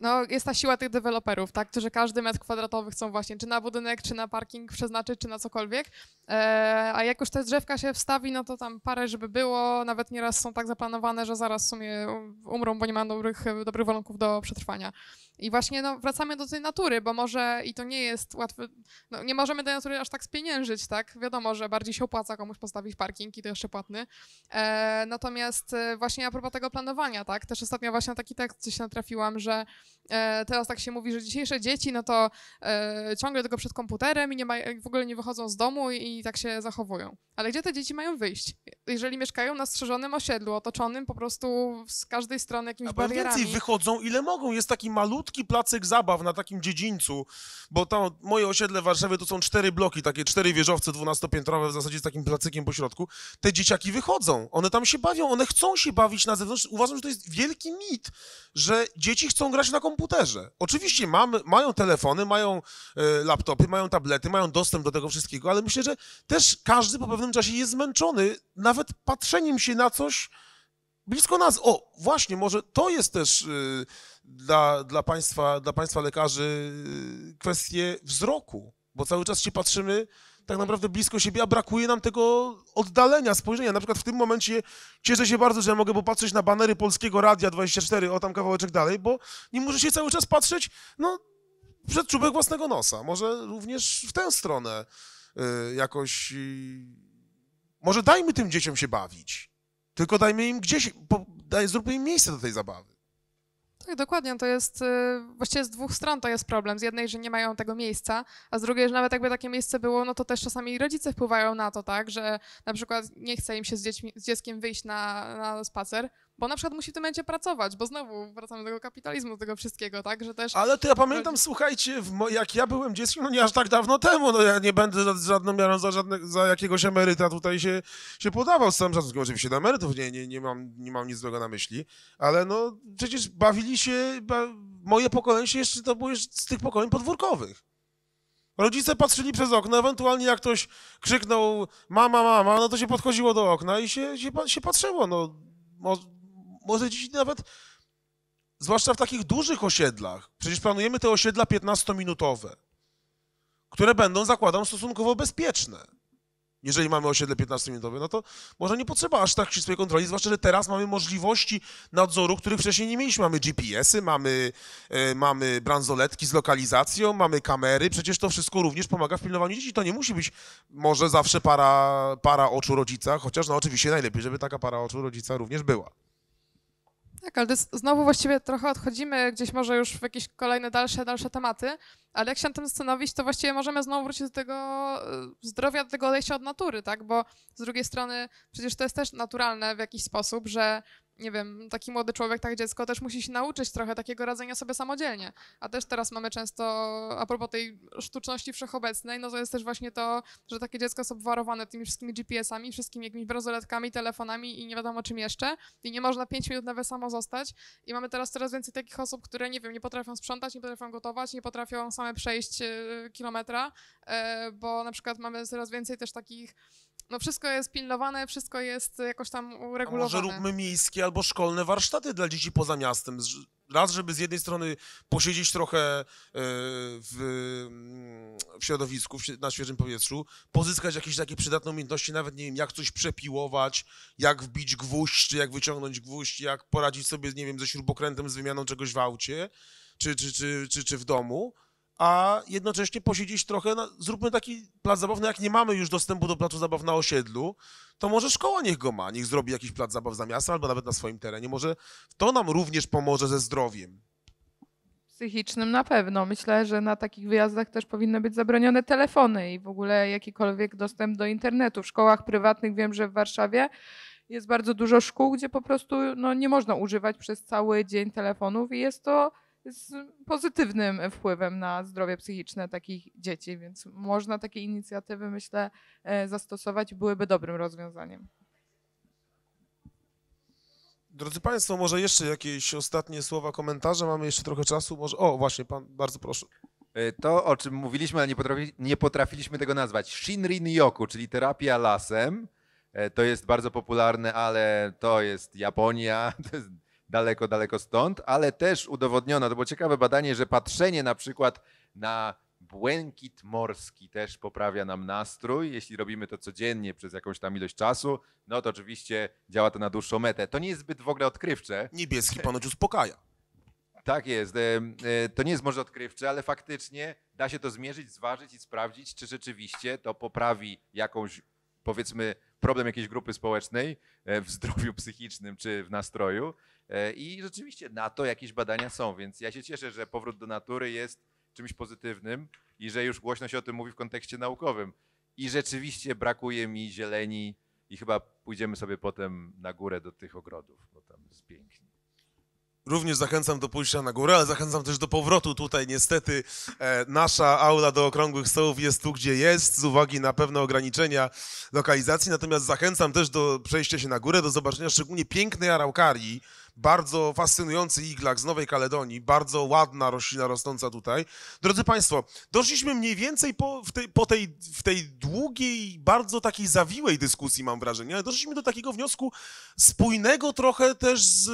no, jest ta siła tych deweloperów, tak? Którzy każdy metr kwadratowy chcą właśnie, czy na budynek, czy na parking przeznaczyć, czy na cokolwiek. E, a jak już te drzewka się wstawi, no to tam parę, żeby było, nawet nieraz są tak zaplanowane, że zaraz w sumie umrą, bo nie mają dobrych, e, dobrych warunków do przetrwania. I właśnie no, wracamy do tej natury, bo może i to nie jest łatwe, no, nie możemy tej natury aż tak spieniężyć, tak? Wiadomo, że bardziej się opłaca komuś postawić parking i to jeszcze płatny. E, natomiast e, właśnie a propos tego planowania, tak? Też ostatnio właśnie na taki tekst się natrafiłam, że E, teraz tak się mówi, że dzisiejsze dzieci, no to e, ciągle tylko przed komputerem i nie ma, w ogóle nie wychodzą z domu i, i tak się zachowują. Ale gdzie te dzieci mają wyjść? Jeżeli mieszkają na strzeżonym osiedlu, otoczonym po prostu z każdej strony jakimiś A barierami. więcej wychodzą ile mogą. Jest taki malutki placek zabaw na takim dziedzińcu, bo tam moje osiedle w Warszawie to są cztery bloki, takie cztery wieżowce dwunastopiętrowe w zasadzie z takim placykiem po środku. Te dzieciaki wychodzą, one tam się bawią, one chcą się bawić na zewnątrz. Uważam, że to jest wielki mit, że dzieci chcą grać grać na komputerze. Oczywiście mamy, mają telefony, mają e, laptopy, mają tablety, mają dostęp do tego wszystkiego, ale myślę, że też każdy po pewnym czasie jest zmęczony nawet patrzeniem się na coś blisko nas. O, właśnie, może to jest też e, dla, dla, państwa, dla państwa lekarzy e, kwestie wzroku, bo cały czas się patrzymy tak naprawdę blisko siebie, a brakuje nam tego oddalenia, spojrzenia. Na przykład w tym momencie cieszę się bardzo, że ja mogę popatrzeć na banery Polskiego Radia 24, o tam kawałeczek dalej, bo nie muszę się cały czas patrzeć, no, przed czubek własnego nosa. Może również w tę stronę y, jakoś... Y, może dajmy tym dzieciom się bawić, tylko dajmy im gdzieś, po, daj, zróbmy im miejsce do tej zabawy. Tak, dokładnie. To jest y, właściwie z dwóch stron to jest problem. Z jednej, że nie mają tego miejsca, a z drugiej, że nawet jakby takie miejsce było, no to też czasami rodzice wpływają na to, tak, że na przykład nie chce im się z, dziećmi, z dzieckiem wyjść na, na spacer, bo na przykład musi w tym momencie pracować, bo znowu wracamy do tego kapitalizmu, do tego wszystkiego, tak, że też... Ale to ja pamiętam, słuchajcie, jak ja byłem dzieckiem, no nie aż tak dawno temu, no ja nie będę za, żadną miarą za, żadne, za jakiegoś emeryta tutaj się, się podawał z całym szacunkiem, oczywiście do emerytów nie, nie, nie, mam, nie mam nic złego na myśli, ale no przecież bawili się, ba, moje pokolenie się jeszcze, to było z tych pokoleń podwórkowych. Rodzice patrzyli przez okno, ewentualnie jak ktoś krzyknął mama, mama, no to się podchodziło do okna i się, się, się patrzyło, no może dziś nawet, zwłaszcza w takich dużych osiedlach, przecież planujemy te osiedla 15-minutowe, które będą, zakładam, stosunkowo bezpieczne. Jeżeli mamy osiedle 15-minutowe, no to może nie potrzeba aż tak ścisłej kontroli, zwłaszcza, że teraz mamy możliwości nadzoru, których wcześniej nie mieliśmy. Mamy GPS-y, mamy, e, mamy bransoletki z lokalizacją, mamy kamery, przecież to wszystko również pomaga w pilnowaniu dzieci. To nie musi być może zawsze para, para oczu rodzica, chociaż no oczywiście najlepiej, żeby taka para oczu rodzica również była. Tak, ale znowu właściwie trochę odchodzimy gdzieś może już w jakieś kolejne dalsze, dalsze tematy, ale jak się na tym zastanowić, to właściwie możemy znowu wrócić do tego e, zdrowia, do tego odejścia od natury, tak? Bo z drugiej strony przecież to jest też naturalne w jakiś sposób, że nie wiem, taki młody człowiek, tak dziecko też musi się nauczyć trochę takiego radzenia sobie samodzielnie. A też teraz mamy często, a propos tej sztuczności wszechobecnej, no to jest też właśnie to, że takie dziecko jest obwarowane tymi wszystkimi GPS-ami, wszystkimi jakimiś bransoletkami, telefonami i nie wiadomo czym jeszcze. I nie można 5 minut nawet samo zostać. I mamy teraz coraz więcej takich osób, które, nie wiem, nie potrafią sprzątać, nie potrafią gotować, nie potrafią same przejść e, kilometra, e, bo na przykład mamy coraz więcej też takich no wszystko jest pilnowane, wszystko jest jakoś tam uregulowane. A może róbmy miejskie albo szkolne warsztaty dla dzieci poza miastem. Raz, żeby z jednej strony posiedzieć trochę e, w, mm, w środowisku, na świeżym powietrzu, pozyskać jakieś takie przydatne umiejętności, nawet nie wiem, jak coś przepiłować, jak wbić gwóźdź, czy jak wyciągnąć gwóźdź, jak poradzić sobie, nie wiem, ze śrubokrętem, z wymianą czegoś w aucie, czy, czy, czy, czy, czy w domu a jednocześnie posiedzieć trochę, na, zróbmy taki plac zabawny, jak nie mamy już dostępu do placu zabaw na osiedlu, to może szkoła niech go ma, niech zrobi jakiś plac zabaw za miastem albo nawet na swoim terenie, może to nam również pomoże ze zdrowiem. Psychicznym na pewno. Myślę, że na takich wyjazdach też powinny być zabronione telefony i w ogóle jakikolwiek dostęp do internetu. W szkołach prywatnych wiem, że w Warszawie jest bardzo dużo szkół, gdzie po prostu no, nie można używać przez cały dzień telefonów i jest to z pozytywnym wpływem na zdrowie psychiczne takich dzieci, więc można takie inicjatywy, myślę, e, zastosować, byłyby dobrym rozwiązaniem. Drodzy Państwo, może jeszcze jakieś ostatnie słowa, komentarze? Mamy jeszcze trochę czasu. Może... O, właśnie, Pan, bardzo proszę. E, to, o czym mówiliśmy, ale nie, potrafi, nie potrafiliśmy tego nazwać. Shinrin Yoku, czyli terapia lasem. E, to jest bardzo popularne, ale to jest Japonia, to jest daleko, daleko stąd, ale też udowodniono, to było ciekawe badanie, że patrzenie na przykład na błękit morski też poprawia nam nastrój. Jeśli robimy to codziennie przez jakąś tam ilość czasu, no to oczywiście działa to na dłuższą metę. To nie jest zbyt w ogóle odkrywcze. Niebieski ponoć uspokaja. Tak jest. E, e, to nie jest może odkrywcze, ale faktycznie da się to zmierzyć, zważyć i sprawdzić, czy rzeczywiście to poprawi jakąś, powiedzmy, problem jakiejś grupy społecznej e, w zdrowiu psychicznym czy w nastroju. E, I rzeczywiście na to jakieś badania są, więc ja się cieszę, że powrót do natury jest czymś pozytywnym i że już głośno się o tym mówi w kontekście naukowym. I rzeczywiście brakuje mi zieleni i chyba pójdziemy sobie potem na górę do tych ogrodów, bo tam jest pięknie również zachęcam do pójścia na górę, ale zachęcam też do powrotu tutaj. Niestety e, nasza aula do okrągłych stołów jest tu, gdzie jest, z uwagi na pewne ograniczenia lokalizacji. Natomiast zachęcam też do przejścia się na górę, do zobaczenia szczególnie pięknej araukarii, bardzo fascynujący iglak z Nowej Kaledonii, bardzo ładna roślina rosnąca tutaj. Drodzy Państwo, doszliśmy mniej więcej po, w, tej, po tej, w tej długiej, bardzo takiej zawiłej dyskusji, mam wrażenie, ale doszliśmy do takiego wniosku spójnego trochę też z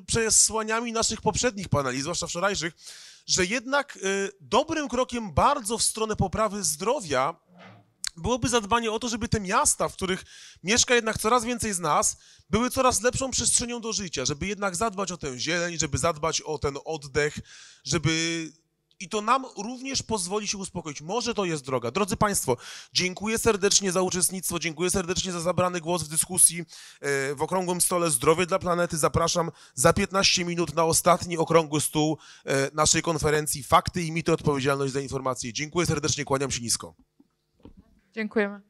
y, przesłaniami naszych poprzednich paneli, zwłaszcza wczorajszych, że jednak y, dobrym krokiem bardzo w stronę poprawy zdrowia byłoby zadbanie o to, żeby te miasta, w których mieszka jednak coraz więcej z nas, były coraz lepszą przestrzenią do życia, żeby jednak zadbać o tę zieleń, żeby zadbać o ten oddech, żeby i to nam również pozwoli się uspokoić. Może to jest droga. Drodzy Państwo, dziękuję serdecznie za uczestnictwo, dziękuję serdecznie za zabrany głos w dyskusji e, w Okrągłym Stole Zdrowie dla Planety. Zapraszam za 15 minut na ostatni okrągły stół e, naszej konferencji Fakty i mity, odpowiedzialność za informacje. Dziękuję serdecznie, kłaniam się nisko. Dziękujemy.